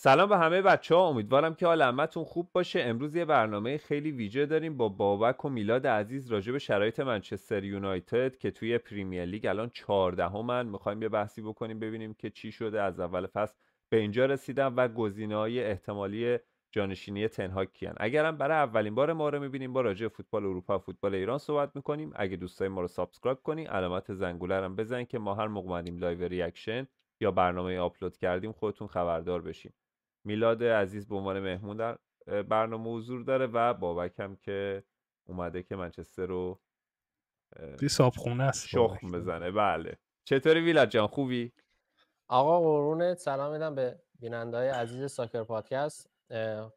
سلام به همه بچه امیدوارم که حال همتون خوب باشه امروز یه برنامه خیلی ویژه داریم با بابک و میلاد عزیز راجع به شرایط منچستر یونایتد که توی پریمیر لیگ الان 14 من میخوایم یه بحثی بکنیم ببینیم که چی شده از اول فصل به اینجا رسیدن و گزینه های احتمالی جانشینی تنهاک کیان اگرم برای اولین بار ما رو میبینیم با راجع فوتبال اروپا و فوتبال ایران صحبت میکنیم اگه دوستای ما رو سابسکرایب کنی علامت زنگوله هم بزن که ما هر موقع لایو ریاکشن یا برنامه آپلود کردیم خودتون خبردار بشیم میلاد عزیز به عنوان مهمون در برنامه حضور داره و بابک هم که اومده که منچستر رو است شخم بزنه بله چطوری ویلاد جان خوبی آقا قرونت سلام میدم به بیننده های عزیز ساکر پادکست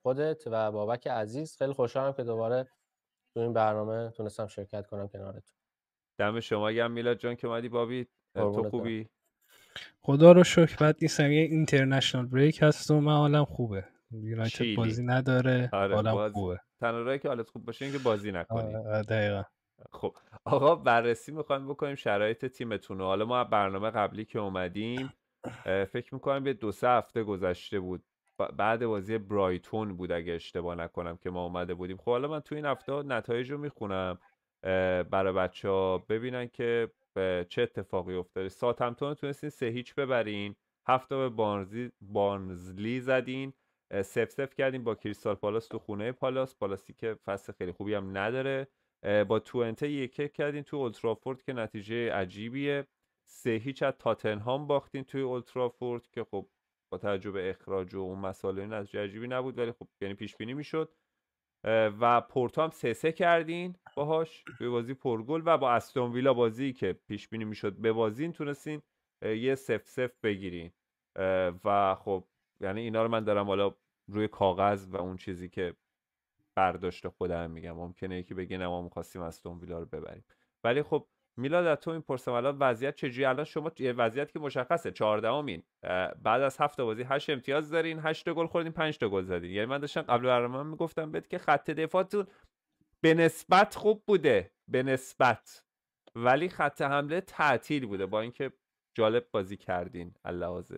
خودت و بابک عزیز خیلی خوشحالم که دوباره تو این برنامه تونستم شرکت کنم کنارت دم شما گرم میلاد جان که اومدی بابی تو خوبی خدا رو شکر بعد نیستم یه اینترنشنال بریک هست و من حالم خوبه یونایتد بازی نداره آره خوبه تنها که حالت خوب باشه اینکه بازی نکنی آره، آره، دقیقا خب آقا بررسی میخوایم بکنیم شرایط تیمتون و حالا ما برنامه قبلی که اومدیم فکر میکنم یه دو سه هفته گذشته بود بعد بازی برایتون بود اگه اشتباه نکنم که ما اومده بودیم خب حالا من تو این هفته نتایج رو میخونم برای بچه ها ببینن که چه اتفاقی افتاده ساتمتون رو تونستین سه هیچ ببرین هفته به بانزلی زدین سف سف کردین با کریستال پالاس تو خونه پالاس پالاسی که فصل خیلی خوبی هم نداره با توئنته یکه کردین تو اولترافورد که نتیجه عجیبیه سه هیچ از تاتنهام باختین توی اولترافورد که خب با توجه اخراج و اون مسائل نتیجه عجیبی نبود ولی خب یعنی پیش بینی میشد و پورتو هم سه سه کردین باهاش به بازی پرگل و با استون ویلا بازی که پیش بینی میشد به بازی تونستین یه سف سف بگیرین و خب یعنی اینا رو من دارم حالا روی کاغذ و اون چیزی که برداشت خودم میگم ممکنه یکی بگه نه ما میخواستیم استون ویلا رو ببریم ولی خب میلاد تو این پرسم الان وضعیت چجوری الان شما یه وضعیت که مشخصه 14 امین بعد از هفت بازی 8 امتیاز دارین 8 گل خوردین 5 تا گل زدین یعنی من داشتم قبل برنامه میگفتم بهت که خط دفاعتون به نسبت خوب بوده به نسبت ولی خط حمله تعطیل بوده با اینکه جالب بازی کردین اللحاظ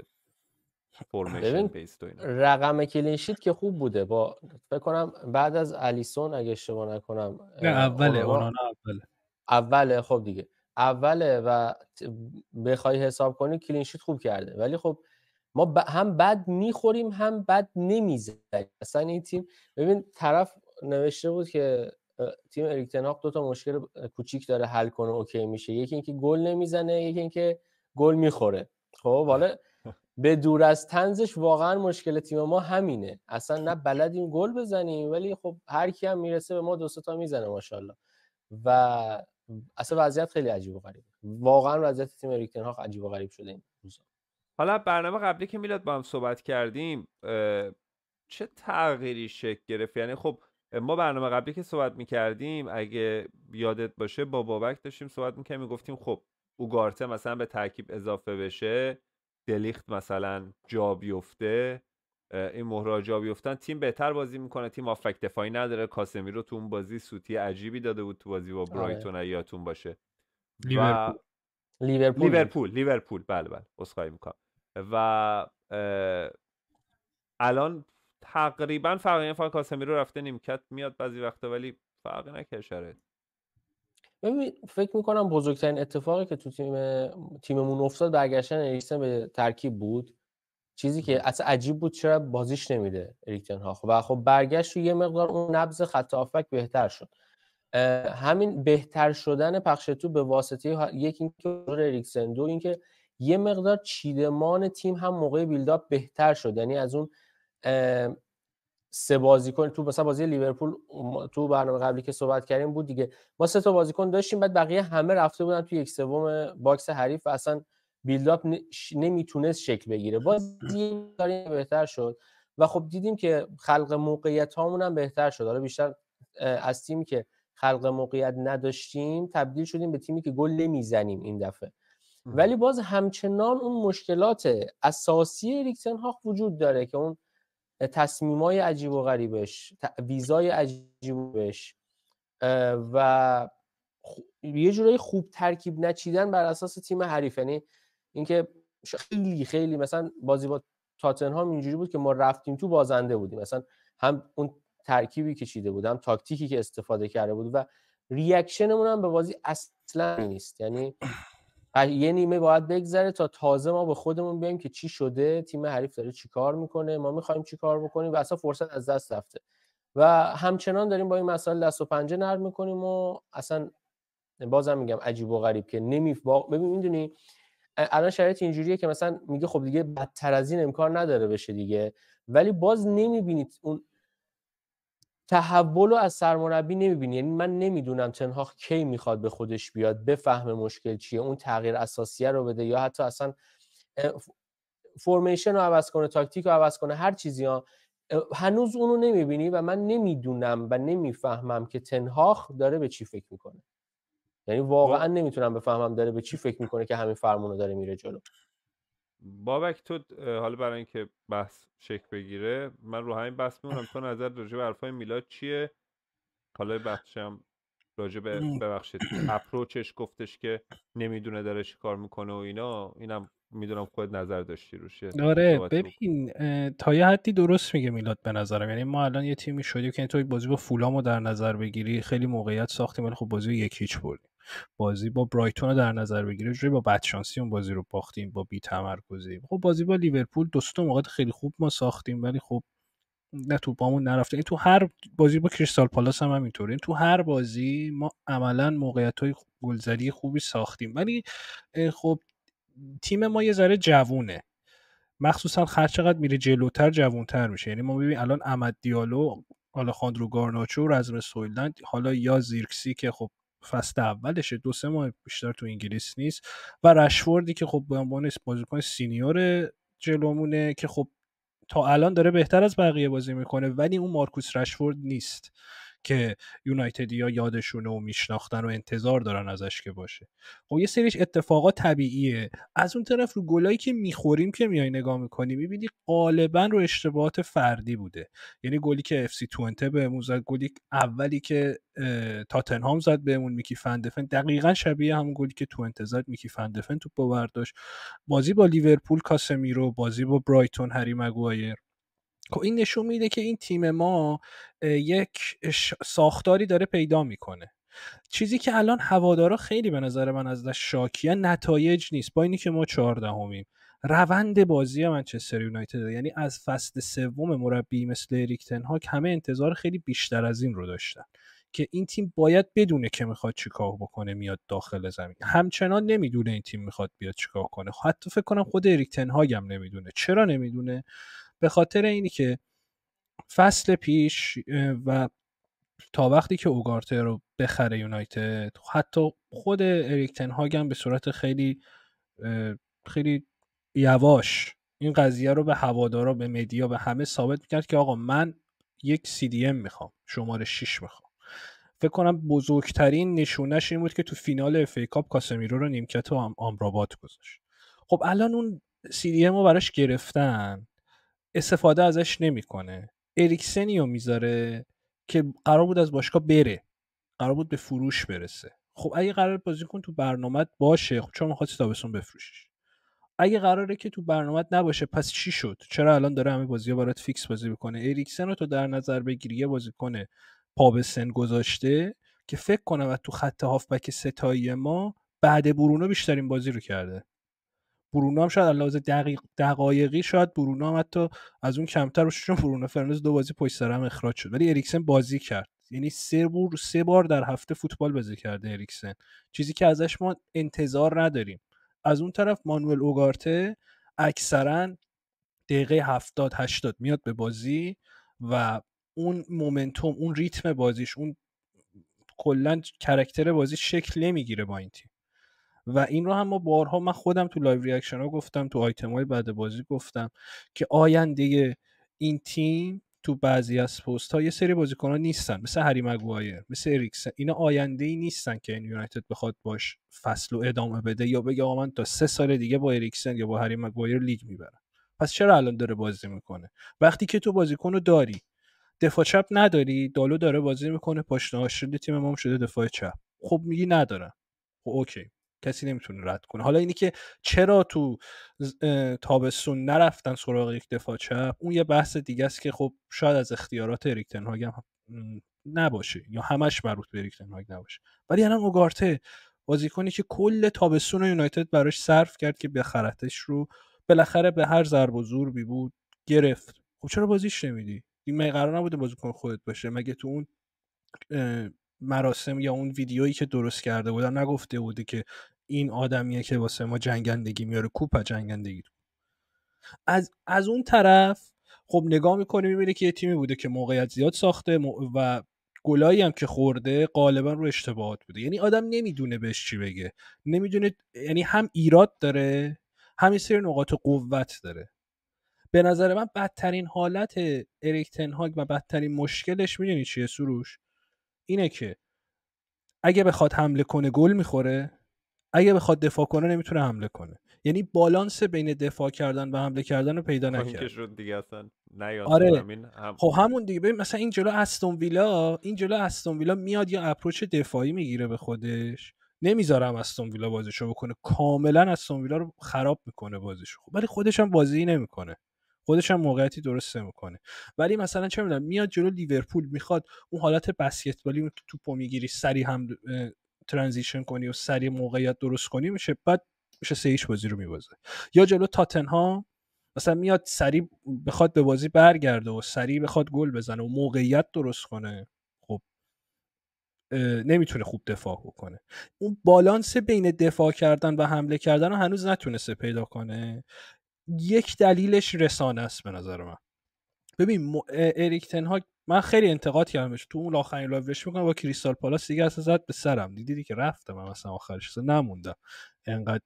فرمیشن رقم کلینشیت که خوب بوده با فکر بعد از الیسون اگه اشتباه نکنم اوله اوله اوله خب دیگه اوله و بخوای حساب کنی کلینشیت خوب کرده ولی خب ما هم بد میخوریم هم بد نمیزنیم اصلا این تیم ببین طرف نوشته بود که تیم اریک تناق دو تا مشکل کوچیک داره حل کنه اوکی میشه یکی اینکه گل نمیزنه یکی اینکه گل میخوره خب حالا به دور از تنزش واقعا مشکل تیم ما همینه اصلا نه بلدیم گل بزنیم ولی خب هر کی هم میرسه به ما دو تا میزنه ماشاءالله و اصلا وضعیت خیلی عجیب و غریب واقعا وضعیت تیم اریک عجیب و غریب شده این روزا حالا برنامه قبلی که میلاد با هم صحبت کردیم چه تغییری شکل گرفت یعنی خب ما برنامه قبلی که صحبت میکردیم اگه یادت باشه با بابک داشتیم صحبت میکردیم میگفتیم خب اوگارته مثلا به ترکیب اضافه بشه دلیخت مثلا جا بیفته این مهرا جا بیفتن تیم بهتر بازی میکنه تیم آفک دفاعی نداره کاسمی رو تو اون بازی سوتی عجیبی داده بود تو بازی با آره. برایتون باشه لیورپول لیورپول لیورپول بله بله میکنم و الان تقریبا فرق یعنی کاسمیرو رفته نیمکت میاد بعضی وقتا ولی فرقی نکرد فکر میکنم بزرگترین اتفاقی که تو تیم تیممون افتاد برگشتن اریکسن به ترکیب بود چیزی که اصلا عجیب بود چرا بازیش نمیده اریکتن ها خب و خب برگشت یه مقدار اون نبض خط افک بهتر شد همین بهتر شدن پخش تو به واسطه یک اینکه اریکسن دو اینکه یه مقدار چیدمان تیم هم موقع بیلداپ بهتر شد یعنی از اون سه بازیکن تو مثلا بازی لیورپول تو برنامه قبلی که صحبت کردیم بود دیگه ما سه تا بازیکن داشتیم بعد بقیه همه رفته بودن تو یک سوم باکس حریف و اصلا بیلداپ نمیتونست شکل بگیره باز بهتر شد و خب دیدیم که خلق موقعیت هامون هم بهتر شد حالا بیشتر از تیمی که خلق موقعیت نداشتیم تبدیل شدیم به تیمی که گل نمیزنیم این دفعه ولی باز همچنان اون مشکلات اساسی ریکسن وجود داره که اون های عجیب و غریبش ویزای عجیبش و یه جورایی خوب ترکیب نچیدن بر اساس تیم حریف یعنی اینکه خیلی خیلی مثلا بازی با تاتنهام اینجوری بود که ما رفتیم تو بازنده بودیم مثلا هم اون ترکیبی که چیده بود هم تاکتیکی که استفاده کرده بود و ریاکشنمون هم به بازی اصلا نیست یعنی یه نیمه باید بگذره تا تازه ما به خودمون بیایم که چی شده تیم حریف داره چیکار میکنه ما میخوایم چیکار بکنیم و اصلا فرصت از دست رفته و همچنان داریم با این مسائل دست و پنجه نرم میکنیم و اصلا بازم میگم عجیب و غریب که نمی ببین میدونی الان شرایط اینجوریه که مثلا میگه خب دیگه بدتر از این امکان نداره بشه دیگه ولی باز نمیبینید اون تحول رو از سرمربی نمیبینی یعنی من نمیدونم تنهاخ کی میخواد به خودش بیاد بفهم مشکل چیه اون تغییر اساسیه رو بده یا حتی اصلا فورمیشن رو عوض کنه تاکتیک رو عوض کنه هر چیزی ها هنوز اونو نمیبینی و من نمیدونم و نمیفهمم که تنهاخ داره به چی فکر میکنه یعنی واقعا نمیتونم بفهمم داره به چی فکر میکنه که همین فرمون رو داره میره جلو بابک تو حالا برای اینکه بحث شک بگیره من رو همین بحث میمونم تو نظر راجع به حرفای میلاد چیه حالا بخشم راجع به ببخشید اپروچش گفتش که نمیدونه داره چی کار میکنه و اینا اینم میدونم خود نظر داشتی روشه آره ببین تا یه حدی درست میگه میلاد به نظرم یعنی ما الان یه تیمی شدیم که تو بازی با فولامو در نظر بگیری خیلی موقعیت ساختیم ولی خب بازی یکی هیچ بردیم بازی با برایتون رو در نظر بگیره جوری با بدشانسی اون بازی رو باختیم با بی تمرکزی خب بازی با لیورپول دوستا موقعیت خیلی خوب ما ساختیم ولی خب نه تو بامون نرفته این تو هر بازی با کریستال پالاس هم همینطوره این تو هر بازی ما عملا موقعیت های خوبی ساختیم ولی خب تیم ما یه ذره جوونه مخصوصا هر چقدر میره جلوتر جوونتر میشه یعنی ما ببین الان احمد دیالو آلخاندرو گارناچو رزم سویلند حالا یا زیرکسی که خب فصل اولشه دو سه ماه بیشتر تو انگلیس نیست و رشوردی که خب به عنوان بازیکن سینیور جلومونه که خب تا الان داره بهتر از بقیه بازی میکنه ولی اون مارکوس رشفورد نیست که ها یادشونه و میشناختن و انتظار دارن ازش که باشه خب یه سریش اتفاقا طبیعیه از اون طرف رو گلایی که میخوریم که میای نگاه میکنی میبینی غالبا رو اشتباهات فردی بوده یعنی گلی که اف سی به بهمون زد گلی اولی که تاتنهام زد بهمون میکی فندفن دقیقا شبیه همون گلی که تو زد میکی فندفن تو برداشت بازی با لیورپول کاسمیرو بازی با برایتون هری مگوایر خب این نشون میده که این تیم ما یک ساختاری داره پیدا میکنه چیزی که الان هوادارا خیلی به نظر من از شاکیه نتایج نیست با اینی که ما چهاردهمیم روند بازی منچستر یونایتد یعنی از فصل سوم مربی مثل اریکتن ها همه انتظار خیلی بیشتر از این رو داشتن که این تیم باید بدونه که میخواد چیکار بکنه میاد داخل زمین همچنان نمیدونه این تیم میخواد بیاد چیکار کنه حتی فکر کنم خود اریکتن هاگ هم نمیدونه چرا نمیدونه به خاطر اینی که فصل پیش و تا وقتی که اوگارته رو بخره یونایتد حتی خود اریکتن هم به صورت خیلی خیلی یواش این قضیه رو به هوادارا به مدیا به همه ثابت میکرد که آقا من یک سی دی ام میخوام شماره 6 میخوام فکر کنم بزرگترین نشونش این بود که تو فینال اف ای کاپ کاسمیرو رو نیمکت و آمرابات گذاشت خب الان اون سی ام رو براش گرفتن استفاده ازش نمیکنه اریکسنی میذاره که قرار بود از باشگاه بره قرار بود به فروش برسه خب اگه قرار بازیکن تو برنامه باشه خب چرا میخواد تابستون بفروشش اگه قراره که تو برنامه نباشه پس چی شد چرا الان داره همه بازی برات فیکس بازی میکنه اریکسن رو تو در نظر بگیری یه بازیکن پا به سن گذاشته که فکر کنم و تو خط هافبک ستایی ما بعد برونو بیشترین بازی رو کرده برونو هم شاید دقایقی شاید برونو هم حتی از اون کمتر باشه چون برونو فرناندز دو بازی پشت سر هم اخراج شد ولی اریکسن بازی کرد یعنی سه بار سه بار در هفته فوتبال بازی کرده اریکسن چیزی که ازش ما انتظار نداریم از اون طرف مانوئل اوگارته اکثرا دقیقه 70 80 میاد به بازی و اون مومنتوم اون ریتم بازیش اون کلا کرکتر بازی شکل نمیگیره با این تیم و این رو هم ما بارها من خودم تو لایو ریاکشن ها گفتم تو آیتم های بعد بازی گفتم که آینده این تیم تو بعضی از پست ها یه سری بازیکن ها نیستن مثل هری مگوایر مثل اریکسن اینا آینده ای نیستن که این یونایتد بخواد باش فصل و ادامه بده یا بگه آقا من تا سه سال دیگه با اریکسن یا با هری مگوایر لیگ میبرم پس چرا الان داره بازی میکنه وقتی که تو بازیکن رو داری دفاع چپ نداری دالو داره بازی میکنه پاشنه تیم شده دفاع چپ خب میگی ندارم خب اوکی کسی نمیتونه رد کنه حالا اینی که چرا تو تابستون نرفتن سراغ یک دفاع چپ اون یه بحث دیگه است که خب شاید از اختیارات اریکتن هم نباشه یا همش مربوط به اریکتن نباشه ولی الان اوگارته بازیکنی که کل تابستون یونایتد براش صرف کرد که بخرتش رو بالاخره به هر ضرب و زور بی بود گرفت خب چرا بازیش نمیدی این مگه قرار نبوده بازیکن خودت باشه مگه تو اون مراسم یا اون ویدیویی که درست کرده بودن نگفته بوده که این آدمیه که واسه ما جنگندگی میاره کوپا جنگندگی از, از اون طرف خب نگاه میکنه میبینه که یه تیمی بوده که موقعیت زیاد ساخته و گلایی هم که خورده غالبا رو اشتباهات بوده یعنی آدم نمیدونه بهش چی بگه نمیدونه یعنی هم ایراد داره هم سری نقاط قوت داره به نظر من بدترین حالت اریک تنهاگ و بدترین مشکلش میدونی چیه سروش اینه که اگه بخواد حمله کنه گل میخوره اگه بخواد دفاع کنه نمیتونه حمله کنه یعنی بالانس بین دفاع کردن و حمله کردن رو پیدا خب، نکرد دیگه اصلا آره خب، هم... خب همون دیگه ببین مثلا این جلو استون ویلا این جلو استون ویلا میاد یا اپروچ دفاعی میگیره به خودش نمیذارم استون ویلا بازیشو بکنه کاملا استون ویلا رو خراب میکنه بازیشو خب ولی خودش هم بازی نمیکنه خودش هم موقعیتی درست میکنه ولی مثلا چه میدونم میاد جلو لیورپول میخواد اون حالت بسکتبالی ولی توپو میگیری سری هم ترانزیشن کنی و سریع موقعیت درست کنی میشه بعد میشه سه بازی رو میبازه یا جلو تاتن ها مثلا میاد سریع بخواد به بازی برگرده و سریع بخواد گل بزنه و موقعیت درست کنه خب نمیتونه خوب دفاع کنه اون بالانس بین دفاع کردن و حمله کردن رو هنوز نتونسته پیدا کنه یک دلیلش رسانه است به نظر من ببین م... اریکتن ها من خیلی انتقاد کردمش تو اون آخرین لایوش میکنم با کریستال پالاس دیگه اصلا زد به سرم دیدی که رفتم من اصلا آخرش اصلا نموندم انقدر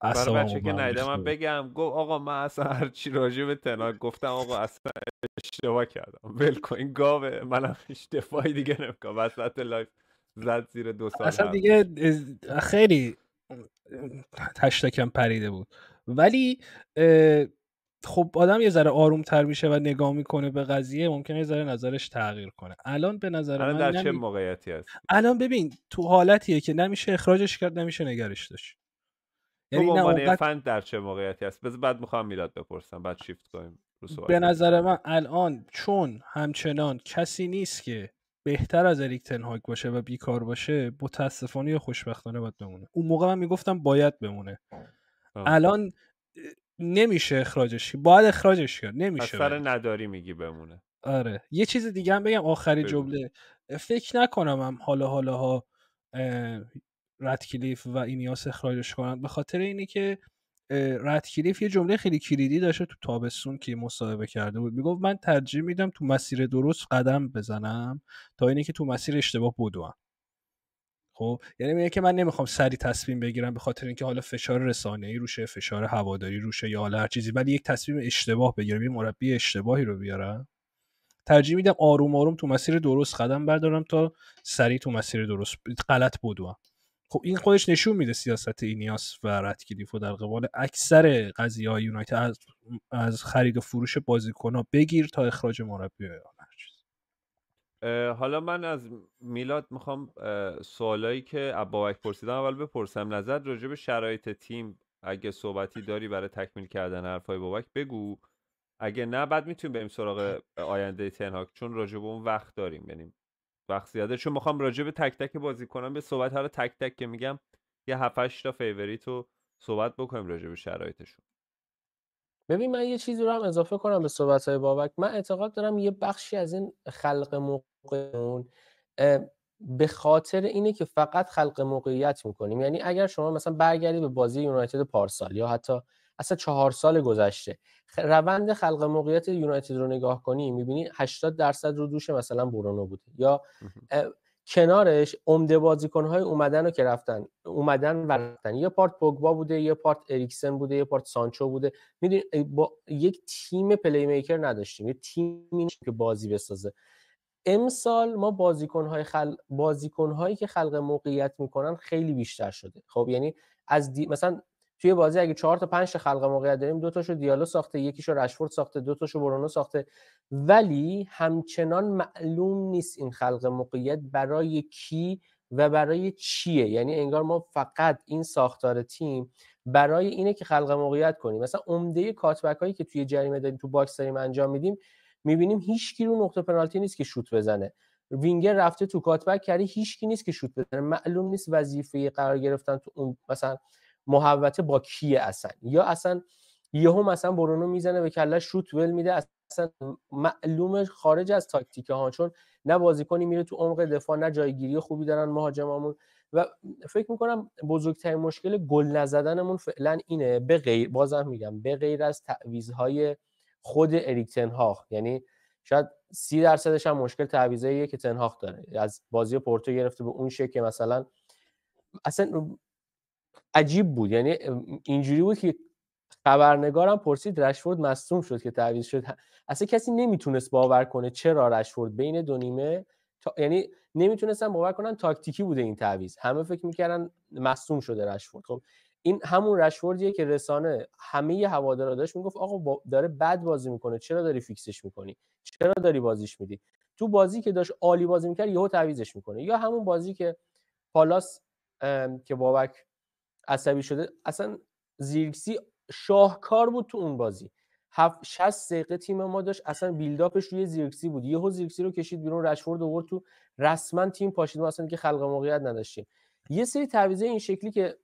اصلا برای بچه که من بگم گفت آقا من اصلا هر چی راجع به گفتم آقا اصلا اشتباه کردم ول این گاوه منم اشتباهی دیگه نمیکنم وسط لایف زد زیر دو سال اصلا دیگه خیلی تشتکم پریده بود ولی خب آدم یه ذره آروم تر میشه و نگاه میکنه به قضیه ممکنه یه ذره نظرش تغییر کنه الان به نظر الان در چه موقعیتی هست الان ببین تو حالتیه که نمیشه اخراجش کرد نمیشه نگرش داشت یعنی نه اوقت... فند در چه موقعیتی هست بذار بعد میخوام میلاد بپرسم بعد شیفت کنیم به نظر من الان چون همچنان کسی نیست که بهتر از اریک تنهاگ باشه و بیکار باشه متاسفانه یا خوشبختانه باید بمونه اون موقع من میگفتم باید بمونه الان نمیشه اخراجش باید اخراجش کرد نمیشه سر نداری میگی بمونه آره یه چیز دیگه هم بگم آخری جمله فکر نکنم هم حالا حالا ها ردکلیف و اینیاس اخراجش کنن به خاطر اینه که ردکلیف یه جمله خیلی کلیدی داشته تو تابستون که مصاحبه کرده بود میگفت من ترجیح میدم تو مسیر درست قدم بزنم تا اینه که تو مسیر اشتباه بدوم خب یعنی میگه که من نمیخوام سری تصمیم بگیرم به خاطر اینکه حالا فشار رسانه ای روشه فشار هواداری روشه یا حالا هر چیزی ولی یک تصمیم اشتباه بگیرم یه مربی اشتباهی رو بیارم ترجیح میدم آروم آروم تو مسیر درست قدم بردارم تا سریع تو مسیر درست غلط بدوم خب این خودش نشون میده سیاست اینیاس و رتکلیف در قبال اکثر قضیه های از, خرید و فروش بازیکن بگیر تا اخراج مربی حالا من از میلاد میخوام سوالایی که بابک پرسیدم اول بپرسم نظر راجع به شرایط تیم اگه صحبتی داری برای تکمیل کردن حرفای بابک بگو اگه نه بعد میتونیم بریم سراغ آینده تنهاک چون راجع به اون وقت داریم یعنی وقت زیاده چون میخوام راجع به تک تک بازی کنم به صحبت ها تک تک که میگم یه هفت تا فیوریت صحبت بکنیم راجع به شرایطشون ببین من یه چیزی رو هم اضافه کنم به صحبت های بابک من اعتقاد دارم یه بخشی از این خلق موقعون به خاطر اینه که فقط خلق موقعیت میکنیم یعنی اگر شما مثلا برگردی به بازی یونایتد پارسال یا حتی اصلا چهار سال گذشته روند خلق موقعیت یونایتد رو نگاه کنی میبینی 80 درصد رو دوش مثلا برونو بوده یا کنارش عمده بازیکن‌های اومدن رو که رفتن اومدن و رفتن یه پارت پوگبا بوده یه پارت اریکسن بوده یه پارت سانچو بوده میدونی با یک تیم پلی میکر نداشتیم یه تیمی که بازی بسازه امسال ما بازیکن‌های خل... بازیکن‌هایی که خلق موقعیت میکنن خیلی بیشتر شده خب یعنی از دی... مثلا توی بازی اگه چهار تا 5 خلق موقعیت داریم دو تاشو دیالو ساخته یکیشو رشفورد ساخته دو تاشو برونو ساخته ولی همچنان معلوم نیست این خلق موقعیت برای کی و برای چیه یعنی انگار ما فقط این ساختار تیم برای اینه که خلق موقعیت کنیم مثلا عمده کاتبک هایی که توی جریمه داریم تو باکس داریم انجام میدیم میبینیم هیچ کی رو نقطه پنالتی نیست که شوت بزنه وینگر رفته تو کاتبک کرده یعنی هیچ کی نیست که شوت بزنه معلوم نیست وظیفه قرار گرفتن تو اون مثلا محوته با کیه اصلا یا اصلا هم اصلا برونو میزنه به کله شوت ول میده اصلا معلومه خارج از تاکتیک ها چون نه بازیکنی میره تو عمق دفاع نه جایگیری خوبی دارن مهاجمامون و فکر میکنم بزرگترین مشکل گل نزدنمون فعلا اینه به غیر بازم میگم به غیر از تعویزهای خود اریک تنهاخ یعنی شاید سی درصدش هم مشکل تعویضاییه که تنهاخ داره از بازی پورتو گرفته به اون شکل که مثلا اصلا عجیب بود یعنی اینجوری بود که خبرنگارم پرسید رشفورد مصوم شد که تعویض شد اصلا کسی نمیتونست باور کنه چرا رشفورد بین دو نیمه تا... یعنی نمیتونستن باور کنن تاکتیکی بوده این تعویض همه فکر میکردن مصوم شده رشفورد خب این همون رشوردیه که رسانه همه هوادارا داشت میگفت آقا داره بد بازی میکنه چرا داری فیکسش میکنی چرا داری بازیش میدی تو بازی که داشت عالی بازی میکرد یهو تعویزش میکنه یا همون بازی که پالاس که بابک عصبی شده اصلا زیرکسی شاهکار بود تو اون بازی هفت 60 دقیقه تیم ما داشت اصلا بیلداپش روی زیرکسی بود یهو زیرکسی رو کشید بیرون رشفورد آورد تو رسما تیم پاشید ما اصلا که خلق موقعیت نداشتیم یه سری تعویض این شکلی که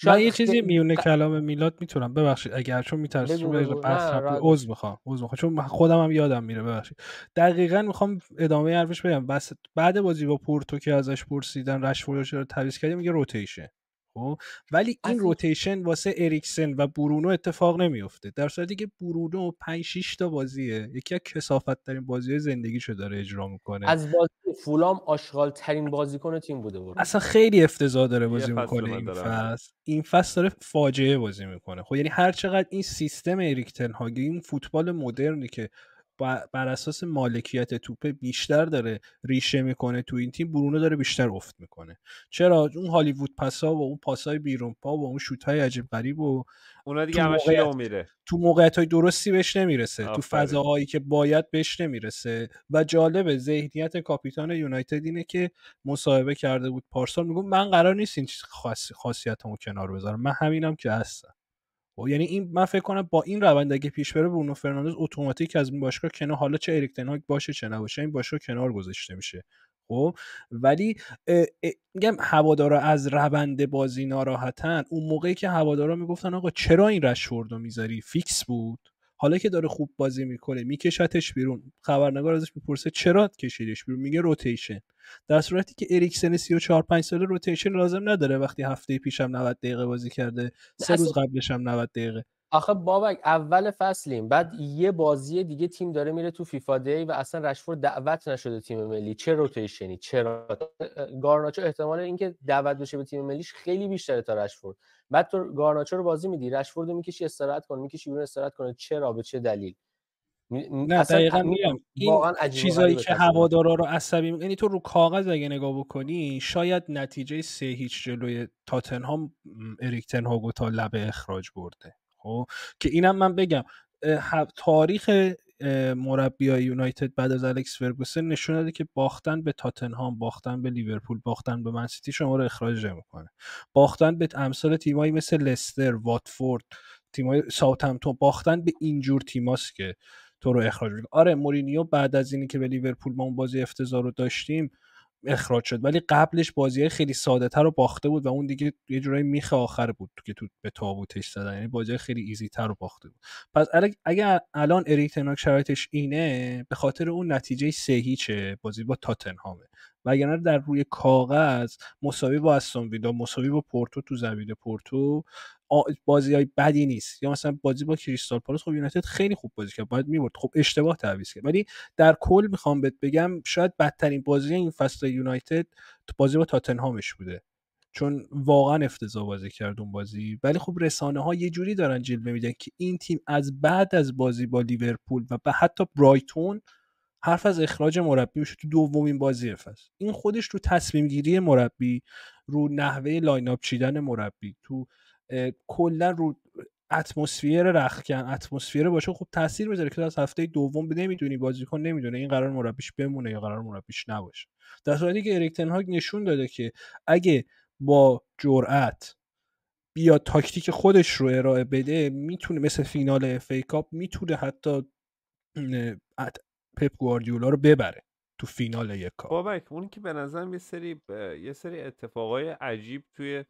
شاید من یه چیزی میونه کلام میلاد میتونم ببخشید اگر چون میترسم پس عذر میخوام عذر میخوام چون خودم هم یادم میره ببخشید دقیقا میخوام ادامه حرفش بدم. بس بعد بازی با پورتو که ازش پرسیدن رشفورد رو تعویض کردیم میگه روتیشن خب؟ ولی این روتیشن واسه اریکسن و برونو اتفاق نمیفته در صورتی که برونو 5 6 تا بازیه یکی از کسافت ترین بازی زندگیشو داره اجرا میکنه از بازی فولام آشغال ترین بازیکن تیم بوده برونو. اصلا خیلی افتضاح داره بازی میکنه این فصل این فصل داره فاجعه بازی میکنه خب یعنی هر چقدر این سیستم اریکتن هاگ یعنی این فوتبال مدرنی که بر اساس مالکیت توپ بیشتر داره ریشه میکنه تو این تیم برونو داره بیشتر افت میکنه چرا اون هالیوود پاسا و اون پاسای بیرون پا و اون شوت های عجیب غریب و اونا دیگه میره تو موقعیت های درستی بهش نمیرسه تو فضاهایی که باید بهش نمیرسه و جالبه ذهنیت کاپیتان یونایتد اینه که مصاحبه کرده بود پارسال میگم من قرار نیست این چیز خاصیتمو کنار بذارم من همینم که هستم خب، یعنی این من فکر کنم با این روند اگه پیش بره برونو فرناندز اتوماتیک از این باشگاه کنار حالا چه اریک باشه چه نباشه این باشگاه کنار گذاشته میشه خب ولی میگم هوادارا از روند بازی ناراحتن اون موقعی که هوادارا میگفتن آقا چرا این رشوردو میذاری فیکس بود حالا که داره خوب بازی میکنه میکشتش بیرون خبرنگار ازش میپرسه چرا کشیدش بیرون میگه روتیشن در صورتی که اریکسن 34 5 ساله روتیشن لازم نداره وقتی هفته پیشم 90 دقیقه بازی کرده سه روز قبلش هم 90 دقیقه آخه بابک اول فصلیم بعد یه بازی دیگه تیم داره میره تو فیفا دی و اصلا رشفورد دعوت نشده تیم ملی چه روتیشنی چرا گارناچو احتمال اینکه دعوت بشه به تیم ملیش خیلی بیشتره تا رشفورد بعد تو گارناچو رو بازی میدی رشفورد میکشی استراحت کن میکشی بیرون استراحت کنه چرا به چه دلیل نه دقیقا میگم این چیزایی که هوادارا رو عصبی یعنی تو رو کاغذ اگه نگاه بکنی شاید نتیجه سه هیچ جلوی تاتنهام اریک تنهاگو تا لبه اخراج برده خب که اینم من بگم تاریخ های یونایتد بعد از الکس فرگوسن نشون داده که باختن به تاتنهام باختن به لیورپول باختن به منسیتی شما رو اخراج میکنه باختن به امثال تیمایی مثل لستر واتفورد تیمای ساوتهمپتون باختن به اینجور تیماست که تو رو اخراج میکنه آره مورینیو بعد از اینی که به لیورپول ما اون بازی افتضاح رو داشتیم اخراج شد ولی قبلش بازی خیلی ساده تر رو باخته بود و اون دیگه یه جورایی میخه آخر بود که تو به تابوتش زدن یعنی بازی خیلی ایزی تر رو باخته بود پس اگر الان اریک تناک شرایطش اینه به خاطر اون نتیجه سهیچه بازی با تاتنهامه وگرنه در روی کاغذ مساوی با استون مساوی با پورتو تو زمین پورتو بازی های بدی نیست یا مثلا بازی با کریستال پالاس خب یونایتد خیلی خوب بازی کرد باید میبرد خب اشتباه تعویض کرد ولی در کل میخوام بهت بگم شاید بدترین بازی این فصل یونایتد بازی با تاتنهامش بوده چون واقعا افتضاح بازی کرد اون بازی ولی خب رسانه ها یه جوری دارن جلوه میدن که این تیم از بعد از بازی با لیورپول و به حتی برایتون حرف از اخراج مربی میشه تو دومین بازی فصل این خودش تو تصمیم گیری مربی رو نحوه لاین اپ چیدن مربی تو کلا رو اتمسفیر رخکن اتمسفیر باشه خب تاثیر میذاره که از هفته دوم نمیدونی بازیکن نمیدونه این قرار مربیش بمونه یا قرار مربیش نباشه در صورتی که اریک تنهاگ نشون داده که اگه با جرأت بیا تاکتیک خودش رو ارائه بده میتونه مثل فینال اف ای کاپ میتونه حتی پپ گواردیولا رو ببره تو فینال یک کار بابک اون که به نظرم یه سری یه سری اتفاقای عجیب توی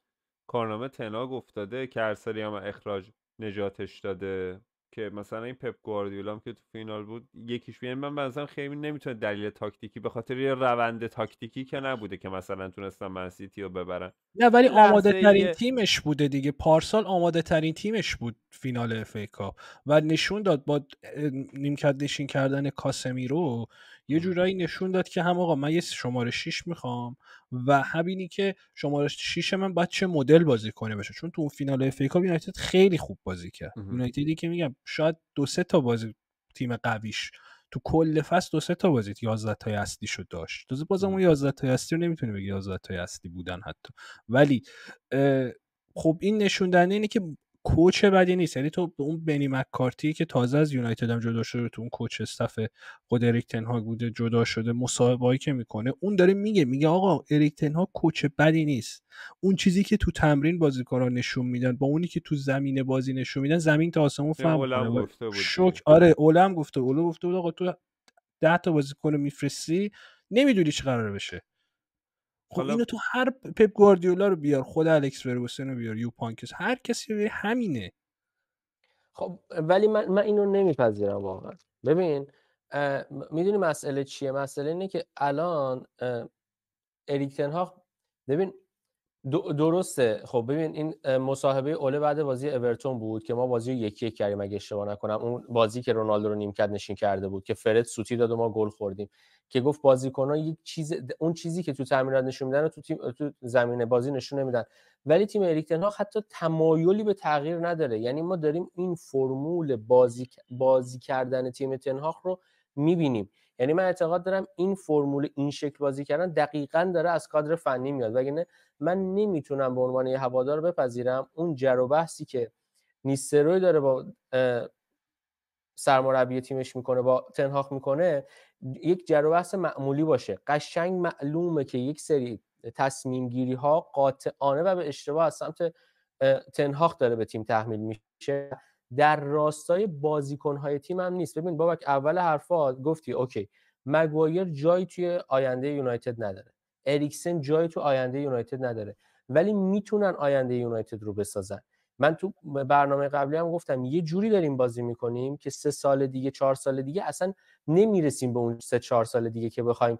کارنامه تناگ افتاده که هر سری هم اخراج نجاتش داده که مثلا این پپ گواردیولا هم که تو فینال بود یکیش بیان یعنی من مثلا خیلی نمیتونه دلیل تاکتیکی به خاطر یه روند تاکتیکی که نبوده که مثلا تونستم من سیتی رو ببرن نه ولی آماده ترین تیمش بوده دیگه پارسال آماده ترین تیمش بود فینال اف و نشون داد با نیمکت نشین کردن کاسمیرو. یه جورایی نشون داد که هم آقا من یه شماره 6 میخوام و همینی که شماره 6 من باید چه مدل بازی کنه بشه چون تو اون فینال اف ای یونایتد خیلی خوب بازی کرد یونایتدی که میگم شاید دو سه تا بازی تیم قویش تو کل فصل دو سه تا بازی 11 تا اصلی شد داشت تازه بازم اون 11 تا اصلی رو نمیتونی بگی 11 تا اصلی بودن حتی ولی خب این نشوندنه اینه که کوچ بدی نیست یعنی تو به اون بنی مکارتی که تازه از یونایتد هم جدا شده تو اون کوچ استف خود اریک بوده جدا شده مصاحبه که میکنه اون داره میگه میگه آقا اریک ها کوچ بدی نیست اون چیزی که تو تمرین بازیکارا نشون میدن با اونی که تو زمین بازی نشون میدن زمین تا آسمون فهم شوک آره اولم گفته اولو گفته بود آقا تو 10 تا بازیکن میفرستی نمیدونی چی قراره بشه خب اینو تو هر پپ گواردیولا رو بیار خود الکس فرگوسن رو بیار یو پانکس هر کسی همینه خب ولی من, من اینو نمیپذیرم واقعا ببین میدونی مسئله چیه مسئله اینه که الان اریکتن ها ببین درسته خب ببین این مصاحبه اوله بعد بازی اورتون بود که ما بازی رو یکی یک کردیم اگه اشتباه نکنم اون بازی که رونالدو رو نیمکت نشین کرده بود که فرد سوتی داد و ما گل خوردیم که گفت بازیکن‌ها یک چیز اون چیزی که تو تمرینات نشون میدن تو تیم تو زمین بازی نشون نمیدن ولی تیم اریکتن حتی تمایلی به تغییر نداره یعنی ما داریم این فرمول بازی بازی کردن تیم تنهاخ رو میبینیم یعنی من اعتقاد دارم این فرمول این شکل بازی کردن دقیقا داره از کادر فنی میاد وگرنه من نمیتونم به عنوان یه هوادار بپذیرم اون جر و بحثی که نیستروی داره با سرمربی تیمش میکنه با تنهاخ میکنه یک جروبحث معمولی باشه قشنگ معلومه که یک سری تصمیم گیری ها قاطعانه و به اشتباه از سمت تنهاخ داره به تیم تحمیل میشه در راستای بازیکن های تیم هم نیست ببین بابک اول حرفا گفتی اوکی مگوایر جایی توی آینده یونایتد نداره اریکسن جایی تو آینده یونایتد نداره ولی میتونن آینده یونایتد رو بسازن من تو برنامه قبلی هم گفتم یه جوری داریم بازی میکنیم که سه سال دیگه چهار سال دیگه اصلا نمیرسیم به اون سه چهار سال دیگه که بخوایم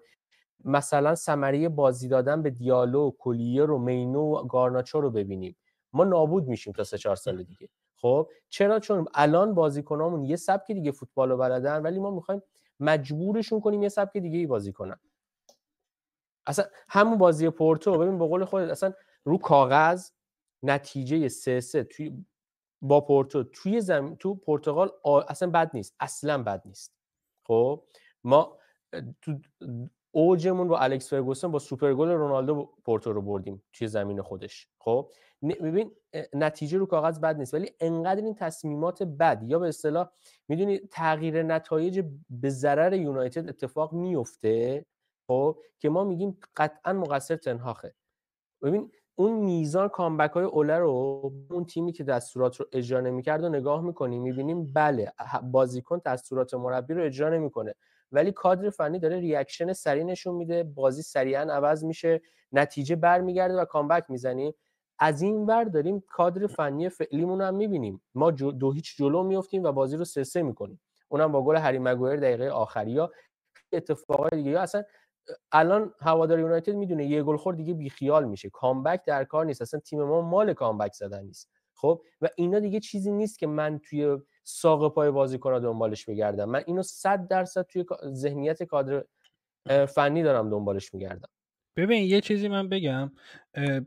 مثلا ثمره بازی دادن به دیالو کلیه رو مینو و گارناچو رو ببینیم ما نابود میشیم تا سه چهار سال دیگه خب چرا چون الان بازیکنامون یه سبک دیگه فوتبال رو بلدن ولی ما میخوایم مجبورشون کنیم یه سبک دیگه ای بازی کنن اصلا همون بازی پورتو ببین به قول خودت اصلا رو کاغذ نتیجه 3 3 توی با پورتو توی زمین تو پرتغال اصلا بد نیست اصلا بد نیست خب ما تو اوجمون با الکس فرگوسن با سوپر گل رونالدو پورتو رو بردیم توی زمین خودش خب ببین نتیجه رو کاغذ بد نیست ولی انقدر این تصمیمات بد یا به اصطلاح میدونی تغییر نتایج به ضرر یونایتد اتفاق میفته خب که ما میگیم قطعا مقصر تنهاخه ببین اون میزان کامبک های اوله رو اون تیمی که دستورات رو اجرا نمیکرد و نگاه میکنیم میبینیم بله بازیکن دستورات مربی رو اجرا نمیکنه ولی کادر فنی داره ریاکشن سری نشون میده بازی سریعا عوض میشه نتیجه برمیگرده و کامبک میزنیم از این ور داریم کادر فنی فعلیمون هم میبینیم ما دو هیچ جلو میفتیم و بازی رو سرسه میکنیم اونم با گل هری مگویر دقیقه آخری یا اتفاقای دیگه یا اصلا الان هوادار یونایتد میدونه یه گل خور دیگه بیخیال میشه کامبک در کار نیست اصلا تیم ما مال کامبک زدن نیست خب و اینا دیگه چیزی نیست که من توی ساق پای بازیکن دنبالش میگردم من اینو 100 درصد توی ذهنیت کادر فنی دارم دنبالش میگردم ببین یه چیزی من بگم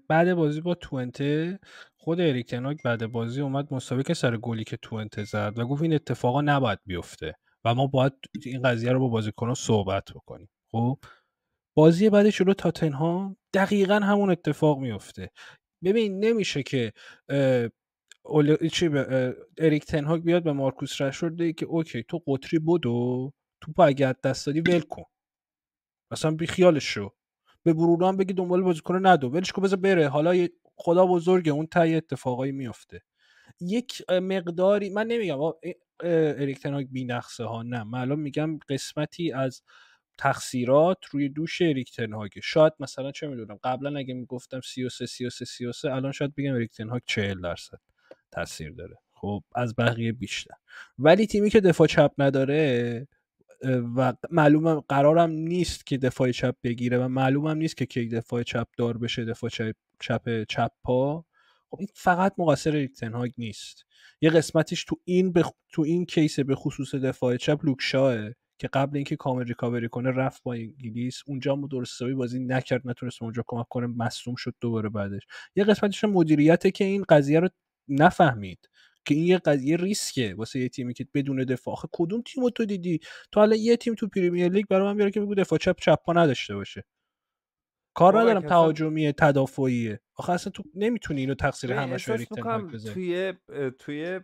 بعد بازی با توئنته خود اریک تناک بعد بازی اومد مسابقه سر گلی که توئنته زد و گفت این اتفاقا نباید بیفته و ما باید این قضیه رو با بازیکن‌ها صحبت بکنیم خب بازی بعدش جلو ها دقیقا همون اتفاق میفته ببین نمیشه که اول... چی اریک بیاد به مارکوس رشورد که اوکی تو قطری بدو تو اگه دست دادی ول کن مثلا بی خیالش شو به برونو هم بگی دنبال بازیکن ندو ولش کن بذار بره حالا خدا بزرگه اون تای اتفاقایی میفته یک مقداری من نمیگم اریک تنهاگ بی ها نه من الان میگم قسمتی از تقصیرات روی دوش اریک شاید مثلا چه میدونم قبلا اگه میگفتم 33 33 33 الان شاید بگم اریک تنهاگ 40 درصد تاثیر داره خب از بقیه بیشتر ولی تیمی که دفاع چپ نداره و معلومم قرارم نیست که دفاع چپ بگیره و معلومم نیست که کی دفاع چپ دار بشه دفاع چپ چپ, چپ پا خب این فقط مقصر ریکتنهاگ نیست یه قسمتش تو این بخ... تو این کیس به خصوص دفاع چپ لوکشاه که قبل اینکه کامل ریکاوری کنه رفت با انگلیس اونجا هم درست حسابی بازی نکرد نتونست اونجا کمک کنه مصوم شد دوباره بعدش یه قسمتش مدیریته که این قضیه رو نفهمید که این یه قضیه ریسکه واسه یه تیمی که بدون دفاع آخه کدوم تیمو تو دیدی تو حالا یه تیم تو پریمیر لیگ برای من بیاره که بگو دفاع چپ چپ نداشته باشه کار ندارم تهاجمی تدافعیه آخه اصلا تو نمیتونی اینو تقصیر همش توی توی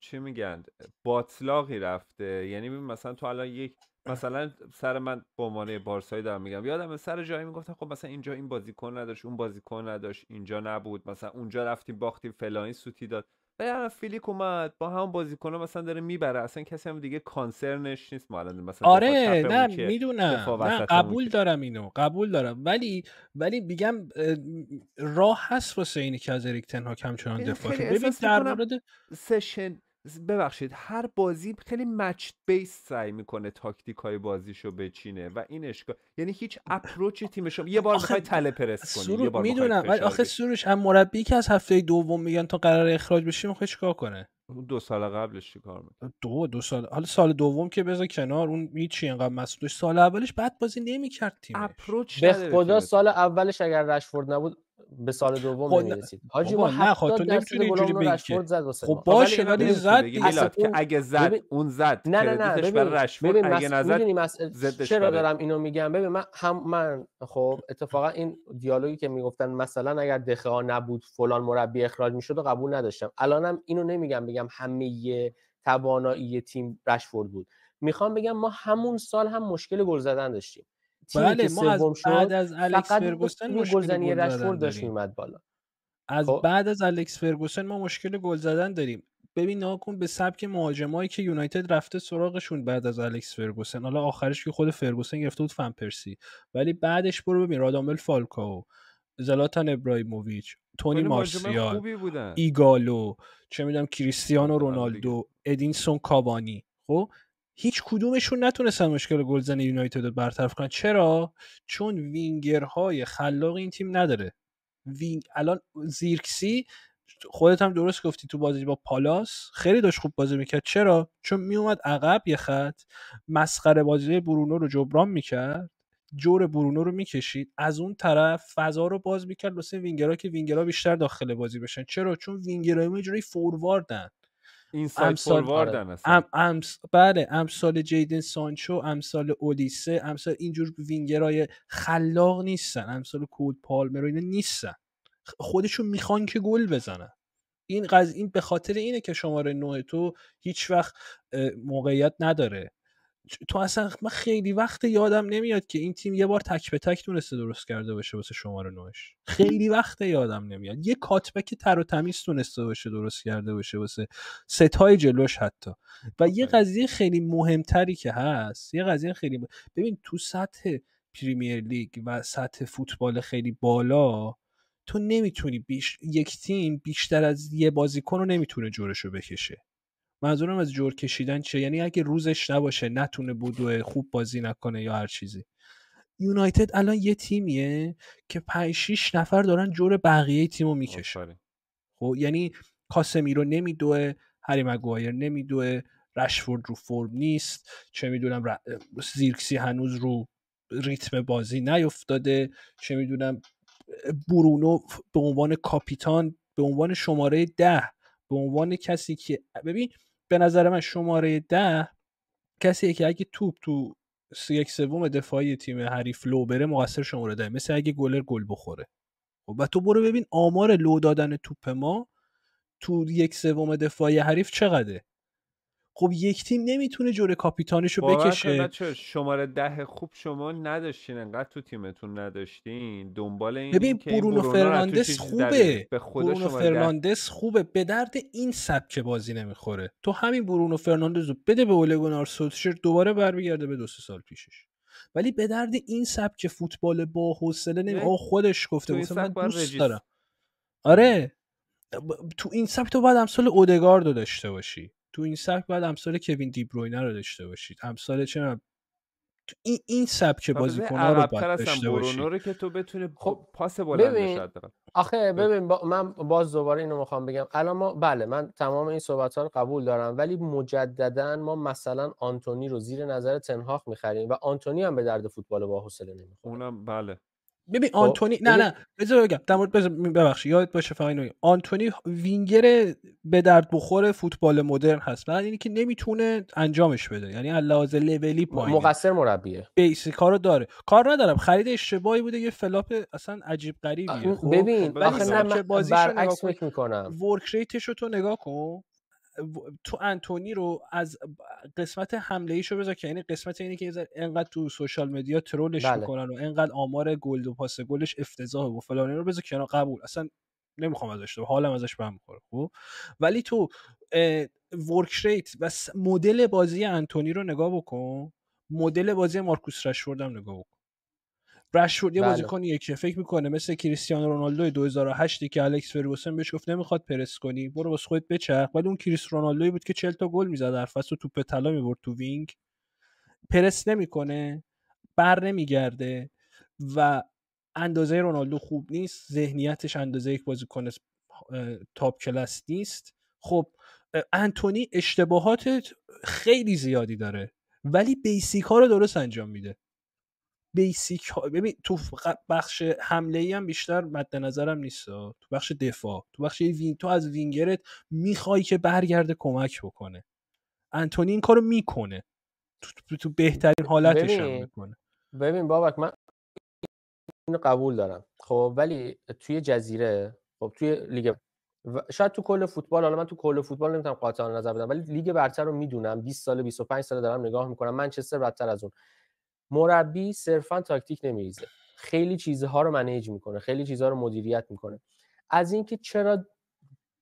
چی میگن باطلاقی رفته یعنی ببین مثلا تو الان یک مثلا سر من به عنوان بارسایی دارم میگم یادم سر جایی میگفتم خب مثلا اینجا این بازیکن نداشت اون بازیکن نداشت اینجا نبود مثلا اونجا رفتیم باختیم فلانی سوتی داد ولی الان فیلیک اومد با همون بازیکن مثلا داره میبره اصلا کسی هم دیگه کانسرنش نیست مثلا آره نه میدونم قبول دارم اینو قبول دارم ولی ولی میگم راه هست واسه اینی که از اریک کمچنان ببین در مورد سشن ببخشید هر بازی خیلی مچ بیس سعی میکنه تاکتیک های بازیشو بچینه و این اشکال یعنی هیچ اپروچ تیمش یه بار میخوای تله پرس کنی یه بار میدونم ولی آخه سروش هم مربی که از هفته دوم میگن تا قرار اخراج بشی میخوای چیکار کنه دو سال قبلش چیکار میکنه دو دو سال حالا سال دوم که بذار کنار اون هیچی اینقدر مسئول سال اولش بعد بازی نمیکرد تیمش اپروچ به خدا سال اولش اگر رشفورد نبود به سال دوم خب نمیرسید حاجی ما نه خاطر نمیتونی اینجوری بگی زد خب باشه ولی زد که اگه زد اون زد نه نه نه ببین ببین اگه نزد چرا دارم اینو میگم ببین من هم من خب اتفاقا این دیالوگی که میگفتن مثلا اگر دخه نبود فلان مربی اخراج میشد و قبول نداشتم الانم اینو نمیگم بگم همه توانایی تیم رشفورد بود میخوام بگم ما همون سال هم مشکل گل زدن داشتیم تیمی بله، که بعد از الکس فرگوسن گلزنی داشت بالا از خب. بعد از الکس فرگوسن ما مشکل گل زدن داریم ببین ناکن به سبک مهاجمایی که یونایتد رفته سراغشون بعد از الکس فرگوسن حالا آخرش که خود فرگوسن گرفته بود فن پرسی ولی بعدش برو ببین رادامل فالکاو زلاتان ابراهیموویچ تونی مارسیال ایگالو چه میدونم کریستیانو رونالدو ادینسون کابانی خب هیچ کدومشون نتونستن مشکل گلزن یونایتد رو برطرف کنن چرا چون وینگرهای خلاق این تیم نداره وینگ الان زیرکسی خودت هم درست گفتی تو بازی با پالاس خیلی داشت خوب بازی میکرد چرا چون میومد عقب یه خط مسخره بازی برونو رو جبران میکرد جور برونو رو میکشید از اون طرف فضا رو باز میکرد واسه وینگرها که وینگرها بیشتر داخل بازی بشن چرا چون وینگرها جوری فورواردن امسال آره. ام، امس... بله امسال جیدن سانچو امسال اولیسه امسال اینجور وینگرای خلاق نیستن امسال کود پالمر اینا نیستن خودشون میخوان که گل بزنن این قضیه این به خاطر اینه که شماره نوع تو هیچ وقت موقعیت نداره تو اصلا من خیلی وقت یادم نمیاد که این تیم یه بار تک به تک تونسته درست کرده باشه واسه رو نوش خیلی وقت یادم نمیاد یه کاتبک تر و تمیز تونسته باشه درست کرده باشه واسه ستای جلوش حتی و یه قضیه خیلی مهمتری که هست یه قضیه خیلی ببین تو سطح پریمیر لیگ و سطح فوتبال خیلی بالا تو نمیتونی بیش... یک تیم بیشتر از یه بازیکن رو نمیتونه جورشو بکشه منظورم از جور کشیدن چه یعنی اگه روزش نباشه نتونه بودو خوب بازی نکنه یا هر چیزی یونایتد الان یه تیمیه که 5 6 نفر دارن جور بقیه تیمو میکشن خب یعنی کاسمیرو نمیدوه هری مگوایر نمیدوه رشفورد رو فرم نیست چه میدونم زیرکسی هنوز رو ریتم بازی نیفتاده چه میدونم برونو به عنوان کاپیتان به عنوان شماره ده به عنوان کسی که ببین به نظر من شماره ده کسی که اگه توپ تو یک سوم دفاعی تیم حریف لو بره مقصر شماره ده مثل اگه گلر گل بخوره خب، و تو برو ببین آمار لو دادن توپ ما تو یک سوم دفاعی حریف چقدره خب یک تیم نمیتونه جوره کاپیتانش رو بکشه شماره ده خوب شما نداشتین انقدر تو تیمتون نداشتین دنبال این ببین برونو, فرناندز خوبه به برونو فرناندز خوبه به درد این سبک بازی نمیخوره تو همین برونو فرناندز رو بده به اولگونار سوتشر دوباره برمیگرده به دو سه سال پیشش ولی به درد این سبک فوتبال با حوصله نمی آه خودش گفته بود من دوست دارم آره تو این سبک تو باید امسال اودگاردو داشته باشی تو این سبک باید امثال کوین دیبروینه رو داشته باشید امثال چه تو این این سبک بازیکن‌ها رو باید داشته باشید رو که تو بتونه خب پاس آخه ببین من باز دوباره اینو میخوام بگم الان ما بله من تمام این صحبت ها رو قبول دارم ولی مجددا ما مثلا آنتونی رو زیر نظر تنهاخ میخریم و آنتونی هم به درد فوتبال با حوصله نمیخوره اونم بله ببین خب، آنتونی نه نه بذار بگم در مورد ببخش یاد باشه فقط آنتونی وینگر به درد بخور فوتبال مدرن هست بعد اینی که نمیتونه انجامش بده یعنی علاوه لولی پایین مقصر مربیه بیس کارو داره کار ندارم خرید اشتباهی بوده یه فلاپ اصلا عجیب غریبیه خب؟ ببین آخه من برعکس فکر میکنم ورک ریتشو تو نگاه کن تو انتونی رو از قسمت حمله ایشو بذار که یعنی قسمت اینه که انقدر تو سوشال مدیا ترولش بله. میکنن و انقدر آمار گلد و پاس گلش افتضاحه و فلان رو بذار کنار قبول اصلا نمیخوام ازش تو حالم ازش به میخوره خب ولی تو ورک ریت و مدل بازی انتونی رو نگاه بکن مدل بازی مارکوس رشورد هم نگاه بکن یه بله. بازیکنیه که فکر میکنه مثل کریستیانو رونالدو 2008 که الکس فرگوسن بهش گفت نمیخواد پرس کنی برو واسه خودت بچرخ ولی اون کریس رونالدوی بود که 40 تا گل میزد در فصل توپ طلا میبرد تو وینگ پرس نمیکنه بر نمیگرده و اندازه رونالدو خوب نیست ذهنیتش اندازه یک بازیکن تاپ کلاس نیست خب انتونی اشتباهات خیلی زیادی داره ولی بیسیک ها رو درست انجام میده بیسیک ها ببین تو بخش حمله ای هم بیشتر مد نظرم نیست تو بخش دفاع تو بخش وینگ تو از وینگرت میخوای که برگرده کمک بکنه انتونی این کارو میکنه تو, بهترین حالتش هم میکنه ببین بابک من اینو قبول دارم خب ولی توی جزیره خب توی لیگ شاید تو کل فوتبال حالا من تو کل فوتبال نمیتونم قاطع نظر بدم ولی لیگ برتر رو میدونم 20 سال 25 سال دارم نگاه میکنم منچستر بدتر از اون مربی صرفا تاکتیک نمیریزه خیلی چیزها رو منیج میکنه خیلی چیزها رو مدیریت میکنه از اینکه چرا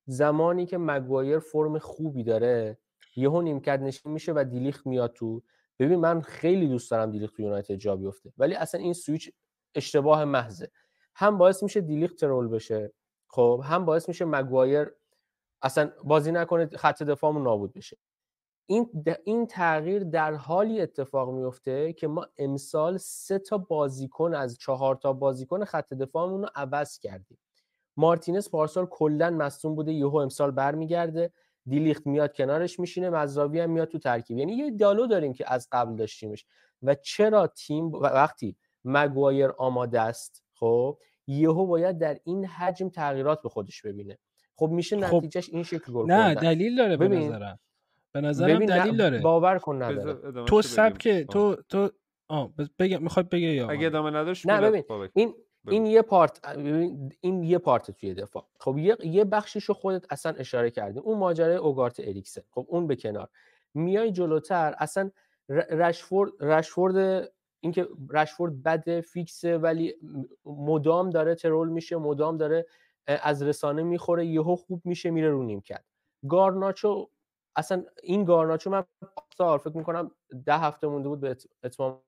زمانی که مگوایر فرم خوبی داره یهو نیمکت نشین میشه و دیلیخت میاد تو ببین من خیلی دوست دارم دیلیخت تو یونایتد جا بیفته ولی اصلا این سویچ اشتباه محضه هم باعث میشه دیلیخت ترول بشه خب هم باعث میشه مگوایر اصلا بازی نکنه خط دفاعمون نابود بشه این, این تغییر در حالی اتفاق میفته که ما امسال سه تا بازیکن از چهار تا بازیکن خط دفاعمون رو عوض کردیم مارتینز پارسال کلا مصوم بوده یهو امسال برمیگرده دیلیخت میاد کنارش میشینه مزراوی هم میاد تو ترکیب یعنی یه دالو داریم که از قبل داشتیمش و چرا تیم وقتی مگوایر آماده است خب یهو باید در این حجم تغییرات به خودش ببینه خب میشه خب، نتیجهش این شکل گل نه دلیل داره به نظرم دلیل داره باور کن نداره تو سبک تو تو آه بگم میخواد بگه یا اگه ادامه نداشت نه ببین این این یه پارت این یه پارت توی دفاع خب یه, یه بخشیشو خودت اصلا اشاره کردی اون ماجرای اوگارت اریکسن خب اون به کنار میای جلوتر اصلا رشفورد رشفورد اینکه رشفورد بد فیکسه ولی مدام داره ترول میشه مدام داره از رسانه میخوره یهو خوب میشه میره رو نیم کرد گارناچو اصلا این گارناچو من سال فکر میکنم ده هفته مونده بود به اتمام